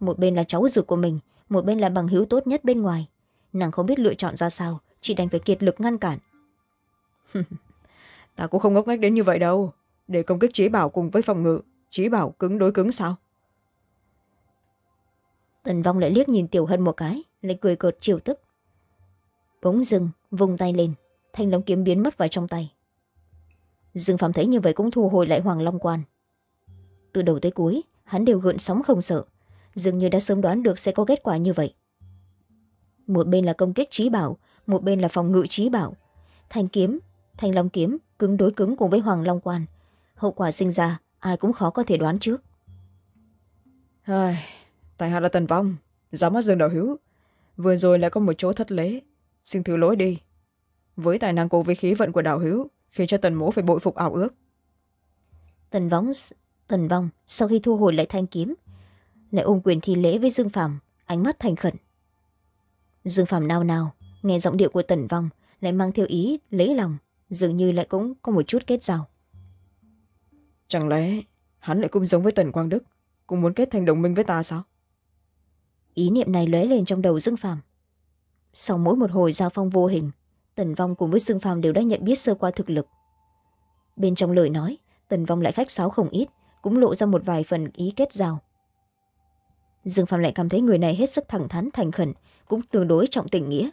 một bên là cháu ruột của mình một bên là bằng hữu tốt nhất bên ngoài nàng không biết lựa chọn ra sao chỉ đành phải kiệt lực ngăn cản ta cũng không ngốc nghếch đến như vậy đâu để công kích trí bảo cùng với phòng ngự trí bảo cứng đối cứng sao tần vong lại liếc nhìn tiểu hân một cái lại cười cợt chiều tức bỗng dừng vung tay lên thanh long kiếm biến mất vào trong tay dương phạm thấy như vậy cũng thu hồi lại hoàng long quan từ đầu tới cuối hắn đều gợn sóng không sợ dường như đã sớm đoán được sẽ có kết quả như vậy một bên là công kích trí bảo một bên là phòng ngự trí bảo thanh kiếm thanh long kiếm cứng đối cứng cùng với hoàng long quan hậu quả sinh ra ai cũng khó có thể đoán trước Ai... Tài hạ là tần vong giám mắt dương đạo hữu vừa rồi lại có một chỗ thất lễ xin thứ lỗi đi với tài năng cố với khí vận của đạo hữu khiến cho tần mố phải bội phục ảo ước tần vong tần vong sau khi thu hồi lại thanh kiếm lại ôm quyền thi lễ với dương phàm ánh mắt thành khẩn dương phàm nao nao nghe giọng điệu của tần vong lại mang theo ý lấy lòng dường như lại cũng có một chút kết giao. chẳng lẽ hắn lại cũng giống với tần quang đức cũng muốn kết thành đồng minh với ta sao ý niệm này lóe lên trong đầu dương phàm sau mỗi một hồi giao phong vô hình tần vong cùng với dương phàm đều đã nhận biết sơ qua thực lực bên trong lời nói tần vong lại khách sáo không ít cũng lộ ra một vài phần ý kết giao dương phàm lại cảm thấy người này hết sức thẳng thắn thành khẩn cũng tương đối trọng tình nghĩa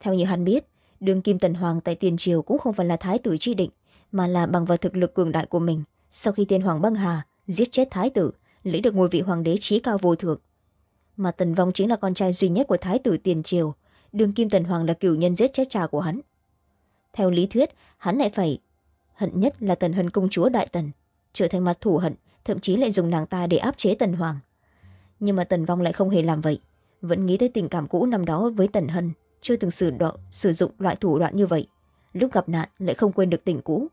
theo như hắn biết đường kim tần hoàng tại tiền triều cũng không phải là thái tử chi định mà là bằng vào thực lực cường đại của mình sau khi tiên hoàng băng hà giết chết thái tử lấy được ngôi vị hoàng đế trí cao vô thượng mà tần vong chính là con trai duy nhất của thái tử tiền triều đương kim tần hoàng là cửu nhân giết chết cha của hắn theo lý thuyết hắn lại phải hận nhất là tần hân công chúa đại tần trở thành mặt thủ hận thậm chí lại dùng nàng ta để áp chế tần hoàng nhưng mà tần vong lại không hề làm vậy vẫn nghĩ tới tình cảm cũ năm đó với tần hân chưa từng sử, đoạn, sử dụng loại thủ đoạn như vậy lúc gặp nạn lại không quên được tình cũ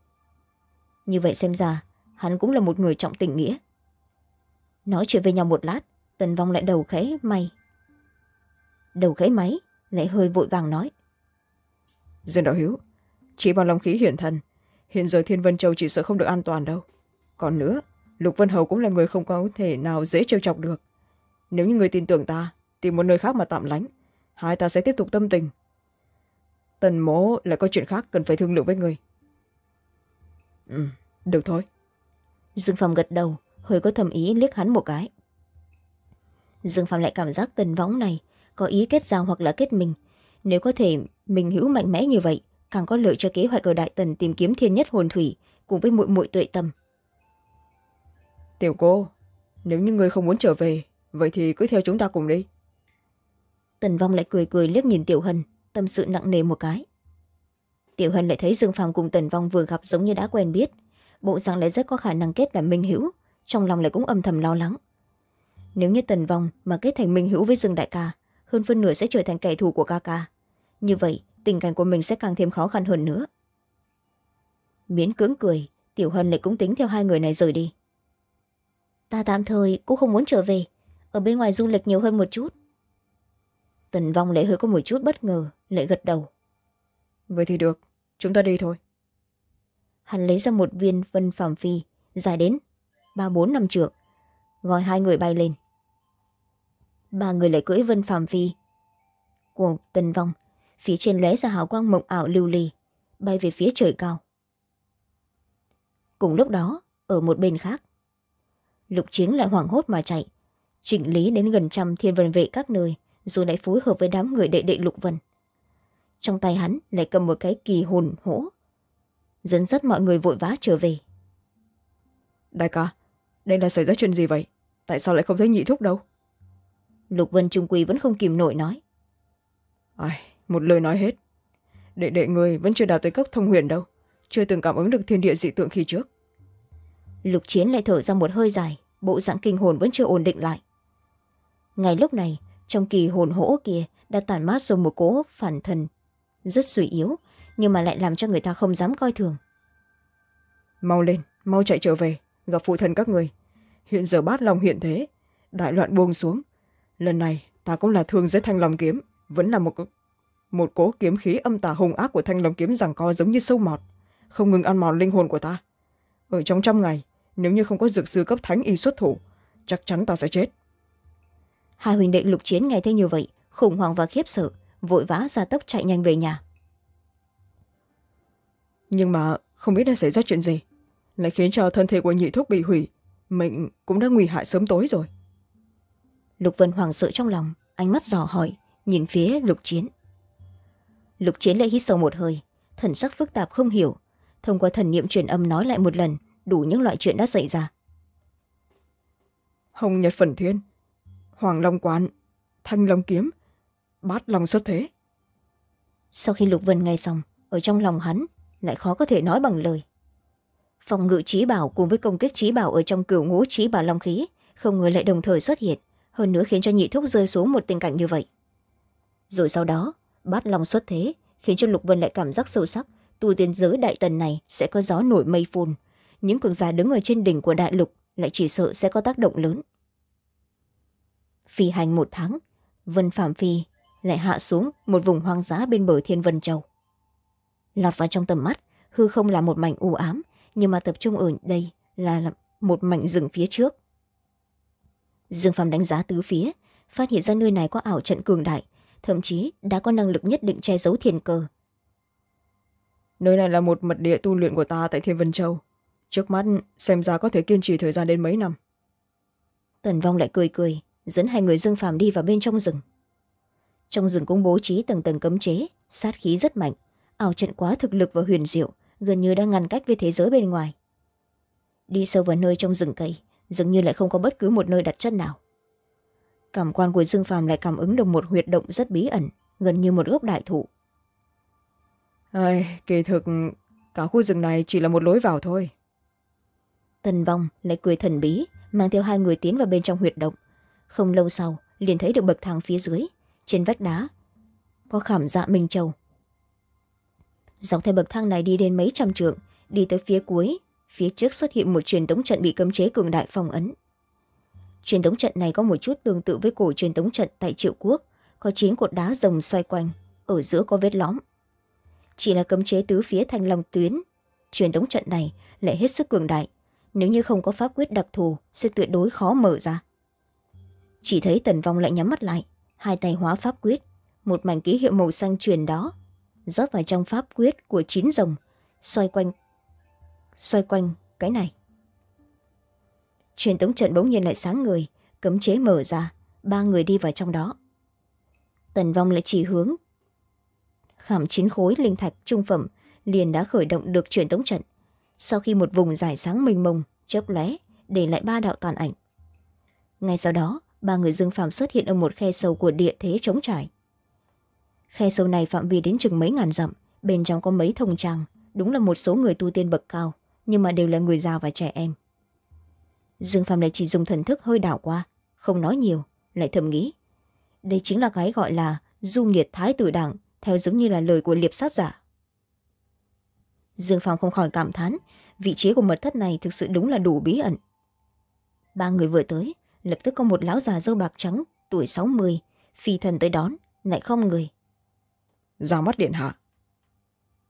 như vậy xem ra hắn cũng là một người trọng tình nghĩa nói chuyện với nhau một lát tần vong lại đầu khẽ may đầu khẽ máy lại hơi vội vàng nói dương đạo hiếu chỉ bằng lòng khí hiển thần hiện giờ thiên vân châu chỉ sợ không được an toàn đâu còn nữa lục vân hầu cũng là người không có thể nào dễ trêu chọc được nếu như người tin tưởng ta tìm một nơi khác mà tạm lánh hai ta sẽ tiếp tục tâm tình tần mố lại có chuyện khác cần phải thương lượng với người ừ được thôi dương phòng gật đầu hơi có thầm ý liếc hắn một cái dương phạm lại cảm giác tần võng này có ý kết giao hoặc là kết mình nếu có thể mình hữu mạnh mẽ như vậy càng có lợi cho kế hoạch ở đại tần tìm kiếm thiên nhất hồn thủy cùng với muội muội tuệ tâm tiểu cô nếu như người không muốn trở về vậy thì cứ theo chúng ta cùng đi tần vong lại cười cười liếc nhìn tiểu hân tâm sự nặng nề một cái tiểu hân lại thấy dương phàm cùng tần vong vừa gặp giống như đã quen biết bộ rằng lại rất có khả năng kết là minh hữu trong lòng lại cũng âm thầm lo lắng nếu như tần vong mà kết thành minh hữu với dương đại ca hơn phân nửa sẽ trở thành kẻ thù của ca ca như vậy tình cảnh của mình sẽ càng thêm khó khăn hơn nữa miễn cưỡng cười tiểu hân lại cũng tính theo hai người này rời đi ta tạm thời cũng không muốn trở về ở bên ngoài du lịch nhiều hơn một chút tần vong lại hơi có một chút bất ngờ lại gật đầu vậy thì được chúng ta đi thôi hắn lấy ra một viên vân phàm phi dài đến ba bốn năm trượng gọi hai người bay lên ba người lại cưỡi vân phàm vi của tần vong phía trên lóe ra hào quang mộng ảo lưu ly bay về phía trời cao cùng lúc đó ở một bên khác lục chiến lại hoảng hốt mà chạy chỉnh lý đến gần trăm thiên vân vệ các nơi rồi lại phối hợp với đám người đệ đệ lục vân trong tay hắn lại cầm một cái kỳ hồn hỗ dẫn dắt mọi người vội vã trở về đại ca đây là xảy ra chuyện gì vậy tại sao lại không thấy nhị thúc đâu lục vân trung quy vẫn không kìm nổi nói Ai, một lời nói hết đệ đệ người vẫn chưa đạt tới cấp thông huyền đâu chưa từng cảm ứng được thiên địa dị tượng khi trước lục chiến lại thở ra một hơi dài bộ dạng kinh hồn vẫn chưa ổn định lại ngay lúc này trong kỳ hồn hỗ kia đã tản mát dùng một cố phản thần rất suy yếu nhưng mà lại làm cho người ta không dám coi thường mau lên mau chạy trở về gặp phụ thần các người hiện giờ bát lòng hiện thế đại loạn buông xuống lần này ta cũng là thương dưới thanh long kiếm vẫn là một một cố kiếm khí âm tả hùng ác của thanh long kiếm rằng co giống như sâu mọt không ngừng ăn mòn linh hồn của ta ở trong trăm ngày nếu như không có dược sư cấp thánh y xuất thủ chắc chắn ta sẽ chết hai huynh đệ lục chiến nghe thấy như vậy khủng hoàng và khiếp sợ vội vã ra tốc chạy nhanh về nhà nhưng mà không biết đã xảy ra chuyện gì lại khiến cho thân thể của nhị thuốc bị hủy mình cũng đã nguy hại sớm tối rồi lục vân hoảng sợ trong lòng ánh mắt dò hỏi nhìn phía lục chiến lục chiến lại hít sâu một hơi thần sắc phức tạp không hiểu thông qua thần niệm truyền âm nói lại một lần đủ những loại chuyện đã xảy ra hồng nhật phần thiên hoàng long quán thanh long kiếm bát long xuất thế sau khi lục vân nghe xong ở trong lòng hắn lại khó có thể nói bằng lời phòng ngự trí bảo cùng với công kích trí bảo ở trong cửu ngũ trí bảo long khí không ngờ lại đồng thời xuất hiện hơn nữa khiến cho nhị thúc rơi xuống một tình cảnh như vậy rồi sau đó bát long xuất thế khiến cho lục vân lại cảm giác sâu sắc tu tiên giới đại tần này sẽ có gió nổi mây phun những cường giả đứng ở trên đỉnh của đại lục lại chỉ sợ sẽ có tác động lớn phi hành một tháng vân phạm phi lại hạ xuống một vùng hoang dã bên bờ thiên vân châu lọt vào trong tầm mắt hư không là một mảnh u ám nhưng mà tập trung ở đây là một mảnh rừng phía trước dương Phạm đánh giá tứ phía phát hiện ra nơi này có ảo trận cường đại thậm chí đã có năng lực nhất định che giấu thiền cơ nơi này là một mật địa tu luyện của ta tại thiên vân châu trước mắt xem ra có thể kiên trì thời gian đến mấy năm tần vong lại cười cười dẫn hai người dương Phạm đi vào bên trong rừng trong rừng cũng bố trí tầng tầng cấm chế sát khí rất mạnh ảo trận quá thực lực và huyền diệu gần như đang ngăn cách với thế giới bên ngoài đi sâu vào nơi trong rừng cây dường như lại không có bất cứ một nơi đặt chân nào cảm quan của dương phàm lại cảm ứng được một huyệt động rất bí ẩn gần như một gốc đại thụ ai kỳ thực cả khu rừng này chỉ là một lối vào thôi tần vong lại cười thần bí mang theo hai người tiến vào bên trong huyệt động không lâu sau liền thấy được bậc thang phía dưới trên vách đá có khảm dạ minh châu dọc theo bậc thang này đi đến mấy trăm trượng đi tới phía cuối phía trước xuất hiện một truyền tống trận bị cấm chế cường đại phong ấn truyền tống trận này có một chút tương tự với cổ truyền tống trận tại triệu quốc có chín cột đá rồng xoay quanh ở giữa có vết lõm chỉ là cấm chế tứ phía thanh long tuyến truyền tống trận này lại hết sức cường đại nếu như không có pháp quyết đặc thù sẽ tuyệt đối khó mở ra chỉ thấy tần vong lại nhắm mắt lại hai tay hóa pháp quyết một mảnh ký hiệu màu xanh truyền đó rót vào trong pháp quyết của chín rồng xoay quanh xoay quanh cái này truyền tống trận bỗng nhiên lại sáng người cấm chế mở ra ba người đi vào trong đó tần vong lại chỉ hướng khảm chín khối linh thạch trung phẩm liền đã khởi động được truyền tống trận sau khi một vùng dài sáng mênh mông chớp lóe để lại ba đạo tàn ảnh ngay sau đó ba người dương phạm xuất hiện ở một khe sâu của địa thế trống trải khe sâu này phạm vi đến chừng mấy ngàn dặm bên trong có mấy thông trang đúng là một số người tu tiên bậc cao nhưng mà đều là người già và trẻ em dương phạm lại chỉ dùng thần thức hơi đảo qua không nói nhiều lại thầm nghĩ đây chính là cái gọi là du nghiệt thái tử đảng theo giống như là lời của liệp sát giả dương phạm không khỏi cảm thán vị trí của mật thất này thực sự đúng là đủ bí ẩn ba người vừa tới lập tức có một lão già dâu bạc trắng tuổi sáu mươi phi thần tới đón lại không người Giao mắt điện hạ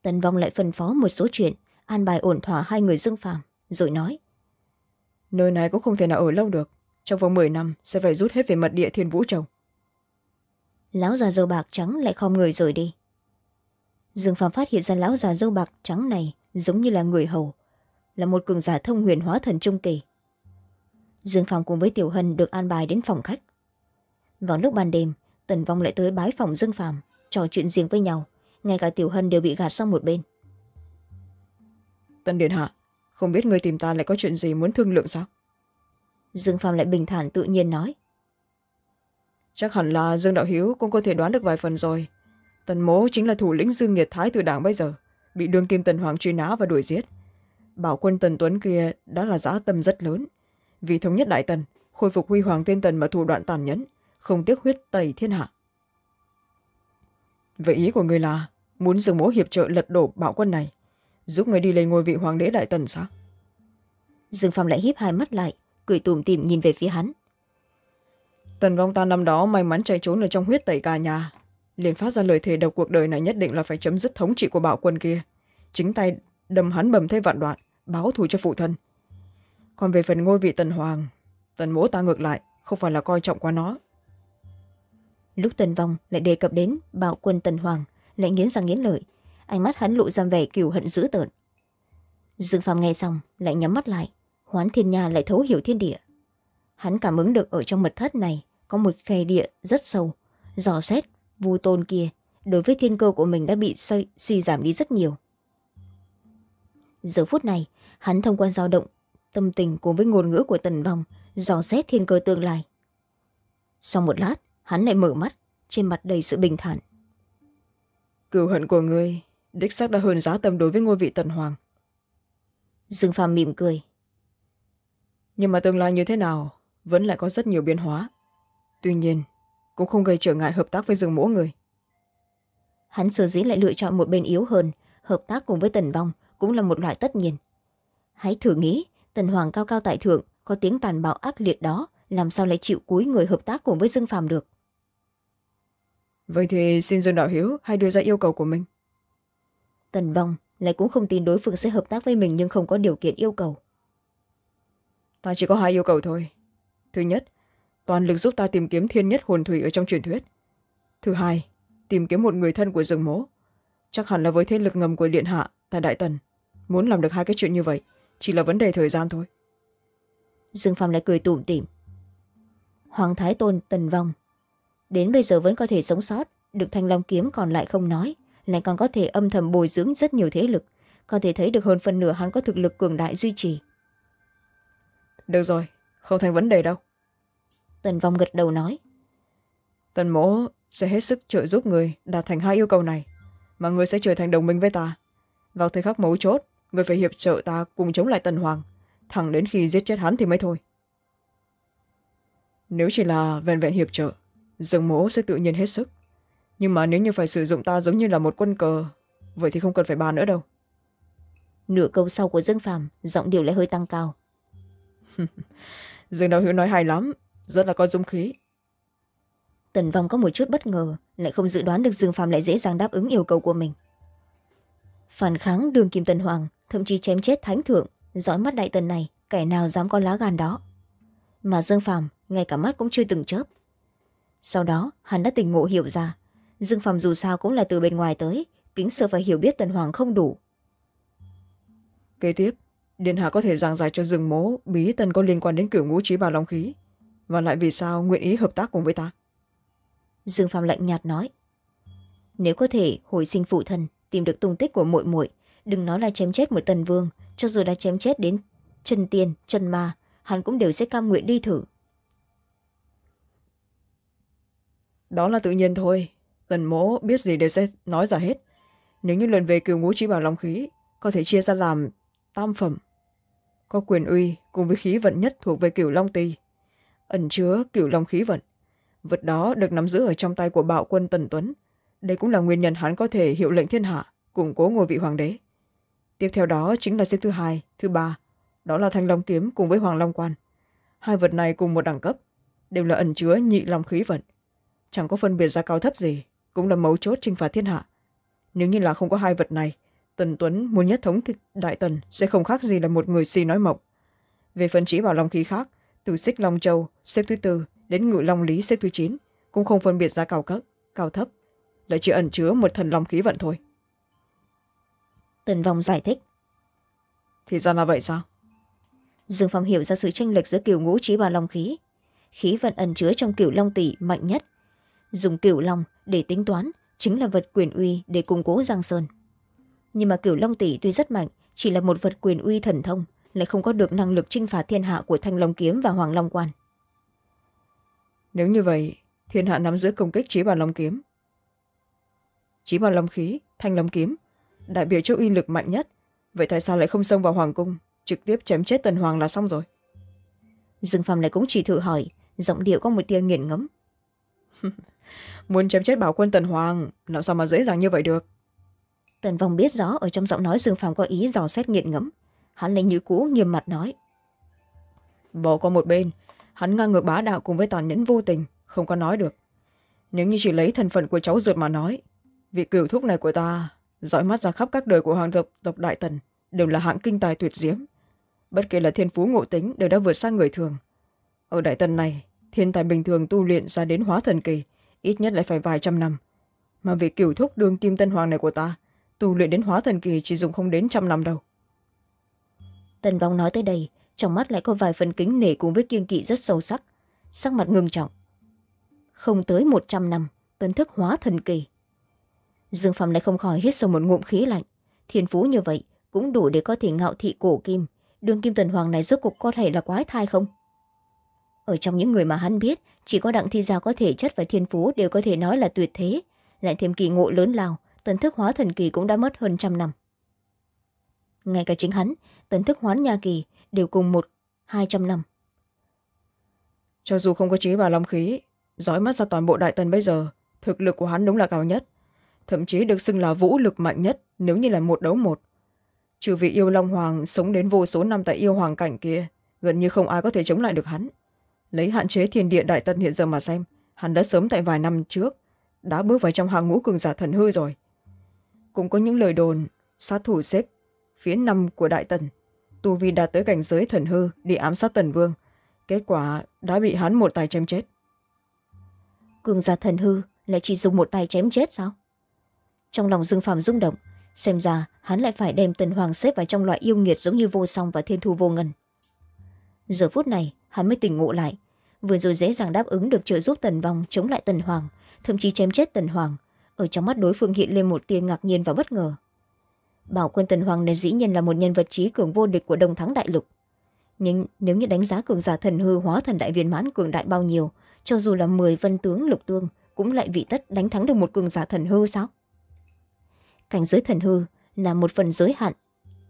tần vong lại phân phó một số chuyện an bài ổn thỏa hai người dương phàm rồi nói nơi này cũng không thể nào ở lâu được trong vòng m năm sẽ phải rút hết về mật địa thiên vũ châu lão già dâu bạc trắng lại khom người rồi đi dương phàm phát hiện ra lão già dâu bạc trắng này giống như là người hầu là một cường giả thông huyền hóa thần trung kỳ dương phàm cùng với tiểu hân được an bài đến phòng khách vào lúc ban đêm tần vong lại tới bái phòng dương phàm trò chuyện riêng với nhau ngay cả tiểu hân đều bị gạt sang một bên tân điện hạ không biết người tìm ta lại có chuyện gì muốn thương lượng sao dương phạm lại bình thản tự nhiên nói chắc hẳn là dương đạo hiếu cũng có thể đoán được vài phần rồi tần mố chính là thủ lĩnh dương nhiệt thái từ đảng bây giờ bị đương kim tần hoàng truy nã và đuổi giết bảo quân tần tuấn kia đã là giã tâm rất lớn vì thống nhất đại tần khôi phục huy hoàng tên tần mà thủ đoạn tàn nhẫn không tiếc huyết tẩy thiên hạ vậy ý của người là muốn dương mỗ hiệp trợ lật đổ bảo quân này giúp người đi lên ngôi vị hoàng đế đại tần sao dương phong lại híp hai mắt lại cười tủm tỉm nhìn về phía hắn tần vong ta năm đó may mắn chạy trốn ở trong huyết tẩy cả nhà liền phát ra lời thề độc cuộc đời này nhất định là phải chấm dứt thống trị của bạo quân kia chính tay đâm hắn bầm thế vạn đoạn báo thù cho phụ thân còn về phần ngôi vị tần hoàng tần mỗ ta ngược lại không phải là coi trọng quá nó lúc tần vong lại đề cập đến bạo quân tần hoàng lại nghiến ra nghiến lợi ánh mắt hắn lộ ra vẻ cừu hận dữ tợn dương phàm nghe xong lại nhắm mắt lại hoán thiên nha lại thấu hiểu thiên địa hắn cảm ứng được ở trong mật thất này có một khe địa rất sâu dò xét vu tôn kia đối với thiên cơ của mình đã bị suy, suy giảm đi rất nhiều giờ phút này hắn thông qua dao động tâm tình cùng với ngôn ngữ của tần vong dò xét thiên cơ tương lai sau một lát hắn lại mở mắt trên mặt đầy sự bình thản cừu hận của ngươi đích xác đã hơn giá tâm đối với ngôi vị tần hoàng dương phàm mỉm cười nhưng mà tương lai như thế nào vẫn lại có rất nhiều biến hóa tuy nhiên cũng không gây trở ngại hợp tác với dương mỗ người hắn sở dĩ lại lựa chọn một bên yếu hơn hợp tác cùng với tần vong cũng là một loại tất nhiên hãy thử nghĩ tần hoàng cao cao tại thượng có tiếng tàn bạo ác liệt đó làm sao lại chịu cúi người hợp tác cùng với dương phàm được vậy thì xin dương đạo hiếu hay đưa ra yêu cầu của mình tần vong lại cũng không tin đối phương sẽ hợp tác với mình nhưng không có điều kiện yêu cầu ta chỉ có hai yêu cầu thôi thứ nhất toàn lực giúp ta tìm kiếm thiên nhất hồn thủy ở trong truyền thuyết thứ hai tìm kiếm một người thân của rừng mố chắc hẳn là với thế lực ngầm của điện hạ tại đại tần muốn làm được hai cái chuyện như vậy chỉ là vấn đề thời gian thôi dương phạm lại cười tủm tỉm hoàng thái tôn tần vong đến bây giờ vẫn có thể sống sót được thanh long kiếm còn lại không nói lại còn có thể âm thầm bồi dưỡng rất nhiều thế lực có thể thấy được hơn phần nửa hắn có thực lực cường đại duy trì được rồi không thành vấn đề đâu tần vong gật đầu nói tần mỗ sẽ hết sức trợ giúp người đạt thành hai yêu cầu này mà người sẽ trở thành đồng minh với ta vào thời khắc mấu chốt người phải hiệp trợ ta cùng chống lại tần hoàng thẳng đến khi giết chết hắn thì mới thôi nếu chỉ là vẹn vẹn hiệp trợ Dương mỗ sẽ tự nhiên hết sức nhưng mà nếu như phải sử dụng ta giống như là một quân cờ vậy thì không cần phải bà nữa đâu nửa câu sau của dương phàm giọng điệu lại hơi tăng cao dương đạo hữu nói hay lắm rất là có dung khí tần vong có một chút bất ngờ lại không dự đoán được dương phàm lại dễ dàng đáp ứng yêu cầu của mình phản kháng đường kim tần hoàng thậm chí chém chết thánh thượng dõi mắt đại tần này kẻ nào dám có lá gan đó mà dương phàm ngay cả mắt cũng chưa từng chớp sau đó hắn đã tỉnh ngộ hiểu ra dương phàm dù sao cũng là từ bên ngoài tới kính sợ và hiểu biết tần hoàng không đủ kế tiếp điện hạ có thể giảng giải cho Dương mố bí tần có liên quan đến kiểu ngũ trí bào long khí và lại vì sao nguyện ý hợp tác cùng với ta dương phàm lạnh nhạt nói nếu có thể hồi sinh phụ thần, tìm được tung tích của Mội Mội, đừng nói là chém chết một tần vương cho dù đã chém chết đến chân tiên chân ma hắn cũng đều sẽ cam nguyện đi thử đó là tự nhiên thôi tần mỗ biết gì đều sẽ nói ra hết nếu như lần về cửu ngũ trí bảo long khí có thể chia ra làm tam phẩm có quyền uy cùng với khí vận nhất thuộc về cửu long ti ẩn chứa cửu long khí vận vật đó được nắm giữ ở trong tay của bạo quân tần tuấn đây cũng là nguyên nhân hắn có thể hiệu lệnh thiên hạ củng cố ngôi vị hoàng đế tiếp theo đó chính là xếp thứ hai thứ ba đó là thanh long kiếm cùng với hoàng long quan hai vật này cùng một đẳng cấp đều là ẩn chứa nhị long khí vận chẳng có phân biệt ra cao thấp gì cũng là mấu chốt chinh phạt thiên hạ nếu như là không có hai vật này tần tuấn muốn nhất thống đại tần sẽ không khác gì là một người xì nói mộng về phần chỉ bảo long khí khác từ xích long châu xếp thứ tư đến ngự long lý xếp thứ chín cũng không phân biệt ra cao cấp cao thấp lại chỉ ẩn chứa một thần long khí vận thôi tần vong giải thích thì ra là vậy sao dương phong hiểu ra sự tranh lệch giữa kiểu ngũ trí bảo long khí khí vận ẩn chứa trong kiểu long tỷ mạnh nhất dùng cửu long để tính toán chính là vật quyền uy để củng cố giang sơn nhưng mà cửu long tỷ tuy rất mạnh chỉ là một vật quyền uy thần thông lại không có được năng lực chinh phạt thiên hạ của thanh long kiếm và hoàng long quan nếu như vậy thiên hạ nắm giữ công kích chí bàn long kiếm chí bàn long khí thanh long kiếm đại biểu cho uy lực mạnh nhất vậy tại sao lại không xông vào hoàng cung trực tiếp chém chết tần hoàng là xong rồi dương phạm lại cũng chỉ thử hỏi giọng điệu có một tia nghiền ngẫm muốn chém chết bảo quân tần hoàng làm sao mà dễ dàng như vậy được tần vong biết rõ ở trong giọng nói dương phàm có ý dò xét nghiện ngẫm hắn lấy như cũ nghiêm mặt nói bỏ qua một bên hắn ngang ngược bá đạo cùng với tàn nhẫn vô tình không có nói được nếu như chỉ lấy thân phận của cháu ruột mà nói vị cửu thúc này của ta dõi mắt ra khắp các đời của hoàng tộc tộc đại tần đều là hạng kinh tài tuyệt diếm, bất kể là thiên phú ngộ tính đều đã vượt sang người thường ở đại tần này thiên tài bình thường tu luyện ra đến hóa thần kỳ ít nhất lại phải vài trăm năm mà về kiểu thúc đường kim tân hoàng này của ta tu luyện đến hóa thần kỳ chỉ dùng không đến trăm năm đâu tần vong nói tới đây trong mắt lại có vài phần kính nể cùng với kiên kỵ rất sâu sắc sắc mặt ngưng trọng không tới một trăm năm tân thức hóa thần kỳ dương phạm lại không khỏi hít sâu một ngụm khí lạnh thiên phú như vậy cũng đủ để có thể ngạo thị cổ kim đường kim tần hoàng này rốt cuộc có thể là quái thai không ở trong những người mà hắn biết chỉ có đặng thi giao có thể chất và thiên phú đều có thể nói là tuyệt thế lại thêm kỳ ngộ lớn lao tần thức hóa thần kỳ cũng đã mất hơn trăm năm ngay cả chính hắn tần thức hoán nha kỳ đều cùng một hai trăm năm cho dù không có trí bà long khí dõi mắt ra toàn bộ đại tần bây giờ thực lực của hắn đúng là cao nhất thậm chí được xưng là vũ lực mạnh nhất nếu như là một đấu một trừ vị yêu long hoàng sống đến vô số năm tại yêu hoàng cảnh kia gần như không ai có thể chống lại được hắn lấy hạn chế thiên địa đại tận hiện giờ mà xem hắn đã sớm tại vài năm trước đã bước vào trong hàng ngũ cường giả thần hư rồi cũng có những lời đồn sát thủ xếp phía năm của đại tần tu vi đạt tới cảnh giới thần hư đi ám sát tần vương kết quả đã bị hắn một tay chém chết cường giả thần hư lại chỉ dùng một tay chém chết sao trong lòng dương phàm rung động xem ra hắn lại phải đem tần hoàng xếp vào trong loại yêu nghiệt giống như vô song và thiên thu vô ngân giờ phút này hắn mới tỉnh ngộ lại vừa rồi dễ dàng đáp ứng được trợ giúp tần vong chống lại tần hoàng thậm chí chém chết tần hoàng ở trong mắt đối phương hiện lên một tia ngạc nhiên và bất ngờ bảo quân tần hoàng này dĩ nhiên là một nhân vật trí cường vô địch của đông thắng đại lục nhưng nếu như đánh giá cường giả thần hư hóa thần đại viên mãn cường đại bao nhiêu cho dù là mười vân tướng lục tương cũng lại vị tất đánh thắng được một cường giả thần hư sao cảnh giới thần hư là một phần giới hạn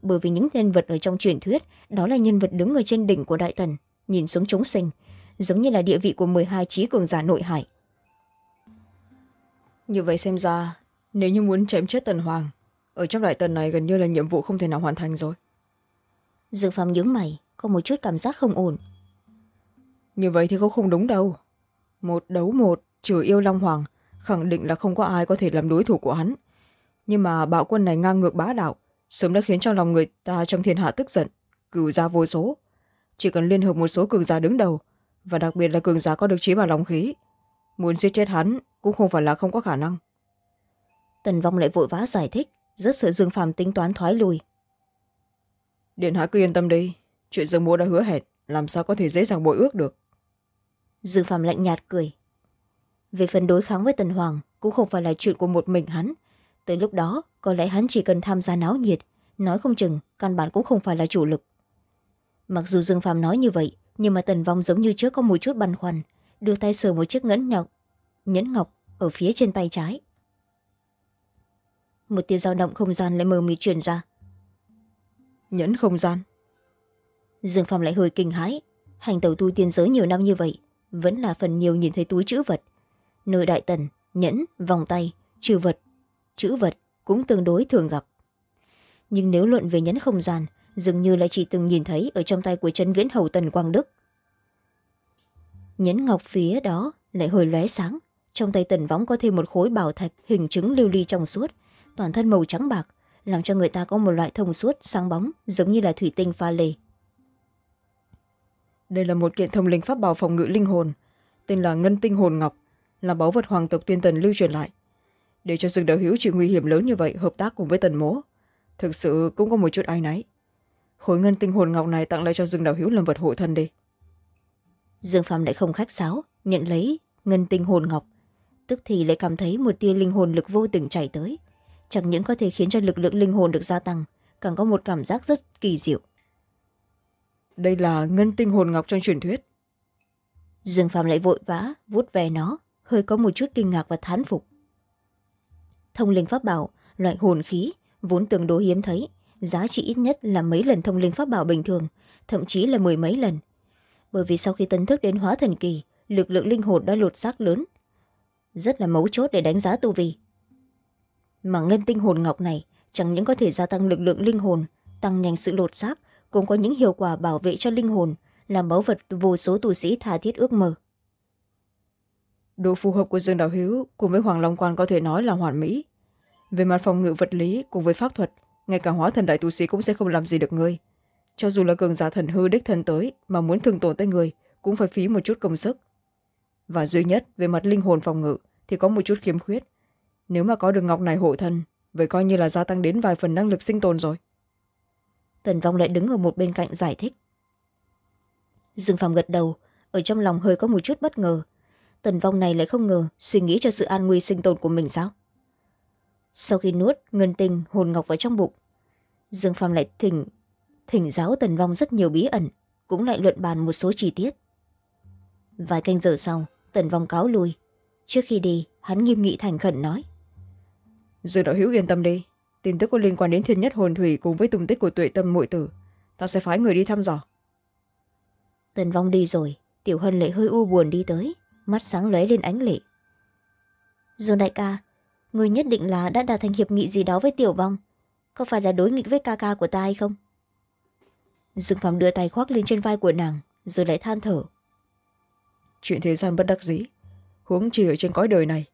bởi vì những nhân vật ở trong truyền thuyết đó là nhân vật đứng ở trên đỉnh của đại tần nhìn xuống chống sinh giống như là địa vị của m hai trí cường giả nội hải như vậy xem ra nếu như muốn chém chết tần hoàng ở trong đại tần này gần như là nhiệm vụ không thể nào hoàn thành rồi dự phạm nhướng mày có một chút cảm giác không ổn như vậy thì cũng không đúng đâu một đấu một trừ yêu long hoàng khẳng định là không có ai có thể làm đối thủ của hắn nhưng mà bạo quân này ngang ngược bá đạo sớm đã khiến cho lòng người ta trong thiên hạ tức giận cửu gia vô số chỉ cần liên hợp một số cường giả đứng đầu và đặc biệt là cường giả có được trí bảo lòng khí muốn giết chết hắn cũng không phải là không có khả năng tần vong lại vội vã giải thích rất sợ dương phàm tính toán thoái lùi điện hạ cứ yên tâm đi chuyện dương múa đã hứa hẹn làm sao có thể dễ dàng bội ước được dương phàm lạnh nhạt cười về phần đối kháng với tần hoàng cũng không phải là chuyện của một mình hắn từ lúc đó có lẽ hắn chỉ cần tham gia náo nhiệt nói không chừng căn bản cũng không phải là chủ lực mặc dù dương phàm nói như vậy nhưng mà tần vong giống như trước có một chút băn khoăn đưa tay sờ một chiếc nhẫn ngọc nhẫn ngọc ở phía trên tay trái một tia dao động không gian lại mờ mịt chuyển ra nhẫn không gian dương phong lại hơi kinh hãi hành tàu tu tiên giới nhiều năm như vậy vẫn là phần nhiều nhìn thấy túi chữ vật nội đại tần nhẫn vòng tay chữ vật chữ vật cũng tương đối thường gặp nhưng nếu luận về nhẫn không gian dường như là chỉ từng nhìn thấy ở trong tay của trấn viễn hầu tần quang đức nhẫn ngọc phía đó lại hồi lóe sáng trong tay tần võng có thêm một khối bảo thạch hình trứng lưu ly trong suốt toàn thân màu trắng bạc làm cho người ta có một loại thông suốt sáng bóng giống như là thủy tinh pha lê đây là một kiện thông linh pháp bảo phòng ngự linh hồn tên là ngân tinh hồn ngọc là báu vật hoàng tộc tiên tần lưu truyền lại để cho rừng đạo hữu chịu nguy hiểm lớn như vậy hợp tác cùng với tần mố thực sự cũng có một chút ai náy khối ngân tinh hồn ngọc này tặng lại cho dương đạo hữu làm vật hộ thân đi dương phạm lại không khách sáo nhận lấy ngân tinh hồn ngọc tức thì lại cảm thấy một tia linh hồn lực vô tình chảy tới chẳng những có thể khiến cho lực lượng linh hồn được gia tăng càng có một cảm giác rất kỳ diệu đây là ngân tinh hồn ngọc trong truyền thuyết dương phạm lại vội vã vút về nó hơi có một chút kinh ngạc và thán phục thông linh pháp bảo loại hồn khí vốn tương đối hiếm thấy giá trị ít nhất là mấy lần thông linh pháp bảo bình thường thậm chí là mười mấy lần bởi vì sau khi tấn thức đến hóa thần kỳ lực lượng linh hồn đã lột xác lớn rất là mấu chốt để đánh giá tu vi mà ngân tinh hồn ngọc này chẳng những có thể gia tăng lực lượng linh hồn tăng nhanh sự lột xác cũng có những hiệu quả bảo vệ cho linh hồn làm báu vật vô số tu sĩ tha thiết ước mơ độ phù hợp của dương đạo hiếu cùng với hoàng long quan có thể nói là hoàn mỹ về mặt phòng ngự vật lý cùng với pháp thuật ngay cả hóa thần đại tu sĩ cũng sẽ không làm gì được ngươi cho dù là cường giả thần hư đích thân tới mà muốn thường tổn tới người cũng phải phí một chút công sức và duy nhất về mặt linh hồn phòng ngự thì có một chút khiếm khuyết nếu mà có được ngọc này hộ thân vậy coi như là gia tăng đến vài phần năng lực sinh tồn rồi tần vong lại đứng ở một bên cạnh giải thích dương phàm gật đầu ở trong lòng hơi có một chút bất ngờ tần vong này lại không ngờ suy nghĩ cho sự an nguy sinh tồn của mình sao sau khi nuốt ngân tinh hồn ngọc vào trong bụng dương phàm lại thỉnh thỉnh giáo tần vong rất nhiều bí ẩn cũng lại luận bàn một số chi tiết vài canh giờ sau tần vong cáo lui trước khi đi hắn nghiêm nghị thành khẩn nói dư đạo hữu yên tâm đi tin tức có liên quan đến thiên nhất hồn thủy cùng với tung tích của tuệ tâm muội tử ta sẽ phái người đi thăm dò tần vong đi rồi tiểu hân lại hơi u buồn đi tới mắt sáng lóe lên ánh lệ dương đại ca người nhất định là đã đạt thành hiệp nghị gì đó với tiểu vong có phải là đối nghịch với ca ca của ta hay không dương phạm đưa tay khoác lên trên vai của nàng rồi lại than thở chuyện thế gian bất đắc dĩ huống chỉ ở trên cõi đời này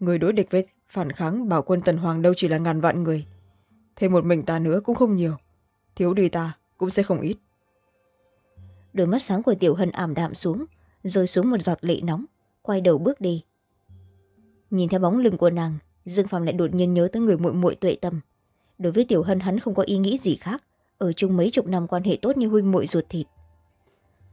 người đối địch với phản kháng bảo quân tần hoàng đâu chỉ là ngàn vạn người thêm một mình ta nữa cũng không nhiều thiếu đi ta cũng sẽ không ít đôi mắt sáng của tiểu hân ảm đạm xuống rồi xuống một giọt lệ nóng quay đầu bước đi nhìn theo bóng lưng của nàng dương phạm lại đột nhiên nhớ tới người muội muội tuệ tâm đối với tiểu hân hắn không có ý nghĩ gì khác ở chung mấy chục năm quan hệ tốt như huynh muội ruột thịt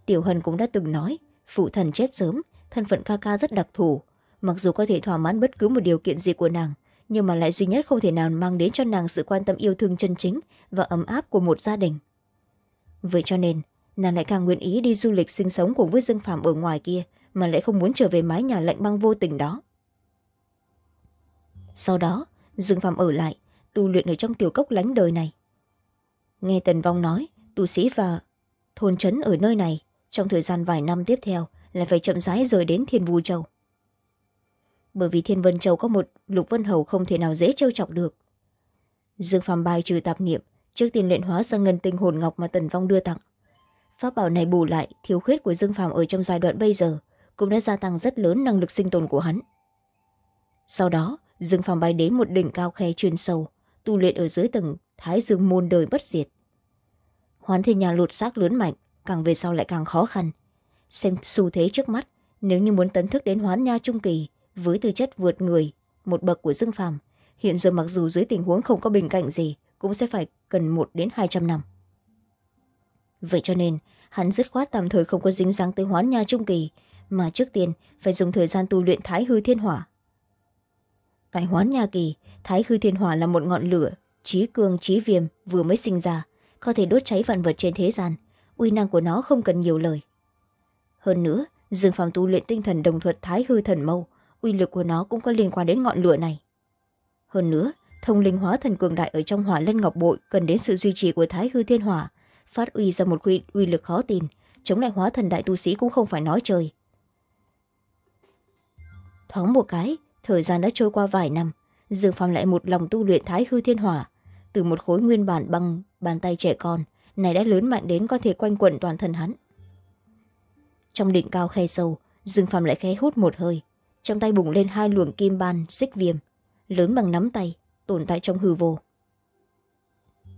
tiểu hân cũng đã từng nói phụ thần chết sớm thân phận ca ca rất đặc thù mặc dù có thể thỏa mãn bất cứ một điều kiện gì của nàng nhưng mà lại duy nhất không thể nào mang đến cho nàng sự quan tâm yêu thương chân chính và ấm áp của một gia đình vậy cho nên nàng lại càng nguyện ý đi du lịch sinh sống cùng với dương phạm ở ngoài kia mà lại không muốn trở về mái nhà lạnh băng vô tình đó sau đó dương phạm ở lại tu luyện ở trong tiểu cốc lánh đời này nghe tần vong nói tu sĩ và thôn trấn ở nơi này trong thời gian vài năm tiếp theo là phải chậm rãi rời đến thiên vu châu bởi vì thiên vân châu có một lục vân hầu không thể nào dễ trêu chọc được dương phạm bài trừ tạp niệm trước tiên luyện hóa sang ngân tinh hồn ngọc mà tần vong đưa tặng pháp bảo này bù lại thiếu khuyết của dương phạm ở trong giai đoạn bây giờ cũng đã gia tăng rất lớn năng lực sinh tồn của hắn sau đó dương phàm bay đến một đỉnh cao khe chuyên sâu tu luyện ở dưới tầng thái dương môn đời bất diệt hoán thiên nhà lột xác lớn mạnh càng về sau lại càng khó khăn xem xu thế trước mắt nếu như muốn tấn thức đến hoán nha trung kỳ với tư chất vượt người một bậc của dương phàm hiện giờ mặc dù dưới tình huống không có bình cảnh gì cũng sẽ phải cần một đến hai trăm năm vậy cho nên hắn dứt khoát tạm thời không có dính dáng tới hoán nha trung kỳ mà trước tiên phải dùng thời gian tu luyện thái hư thiên hỏa tại hoán nha kỳ thái hư thiên hỏa là một ngọn lửa trí cương trí viêm vừa mới sinh ra có thể đốt cháy vạn vật trên thế gian uy năng của nó không cần nhiều lời hơn nữa dương phàm tu luyện tinh thần đồng thuật thái hư thần mâu uy lực của nó cũng có liên quan đến ngọn lửa này hơn nữa thông linh hóa thần cường đại ở trong hỏa lân ngọc bội cần đến sự duy trì của thái hư thiên hỏa phát uy ra một quy, uy lực khó tin chống lại hóa thần đại tu sĩ cũng không phải nói trời thoáng một cái thời gian đã trôi qua vài năm dương phong lại một lòng tu luyện thái hư thiên hỏa từ một khối nguyên bản bằng bàn tay trẻ con này đã lớn mạnh đến có thể quanh quẩn toàn thân hắn trong đỉnh cao khe sâu dương phàm lại khẽ hút một hơi trong tay bùng lên hai luồng kim ban xích viêm lớn bằng nắm tay tồn tại trong hư vô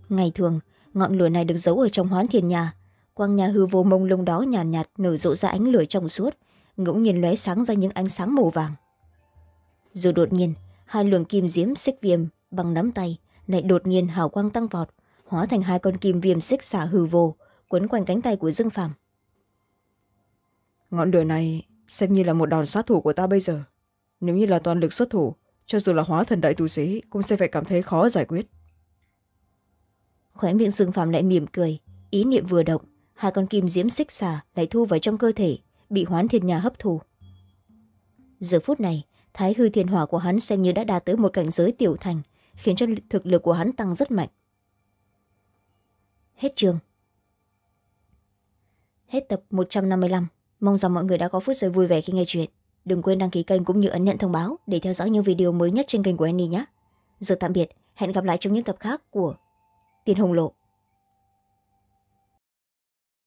ngày thường ngọn lửa này được giấu ở trong hoán thiền nhà quang nhà hư vô mông lung đó nhàn nhạt, nhạt nở rộ ra ánh lửa trong suốt ngẫu nhiên lóe sáng ra những ánh sáng màu vàng rồi đột nhiên hai luồng kim diếm xích viêm bằng nắm tay lại đột nhiên hào quang tăng vọt hóa thành hai con kim viêm xích xả hừ vồ quấn quanh cánh tay của dương phạm ngọn lửa này xem như là một đòn sát thủ của ta bây giờ nếu như là toàn lực xuất thủ cho dù là hóa thần đại tu sĩ cũng sẽ phải cảm thấy khó giải quyết khóe miệng dương phạm lại mỉm cười ý niệm vừa động hai con kim diễm xích xà lại thu vào trong cơ thể bị hoán thiên nhà hấp thụ giờ phút này thái hư thiên hỏa của hắn xem như đã đạt tới một cảnh giới tiểu thành khiến cho thực lực của hắn tăng rất mạnh hết chương hết tập một trăm năm mươi năm mong rằng mọi người đã có phút giây vui vẻ khi nghe chuyện đừng quên đăng ký kênh cũng như ấn nhận thông báo để theo dõi những video mới nhất trên kênh của annie nhé giờ tạm biệt hẹn gặp lại trong những tập khác của tiền hồng lộ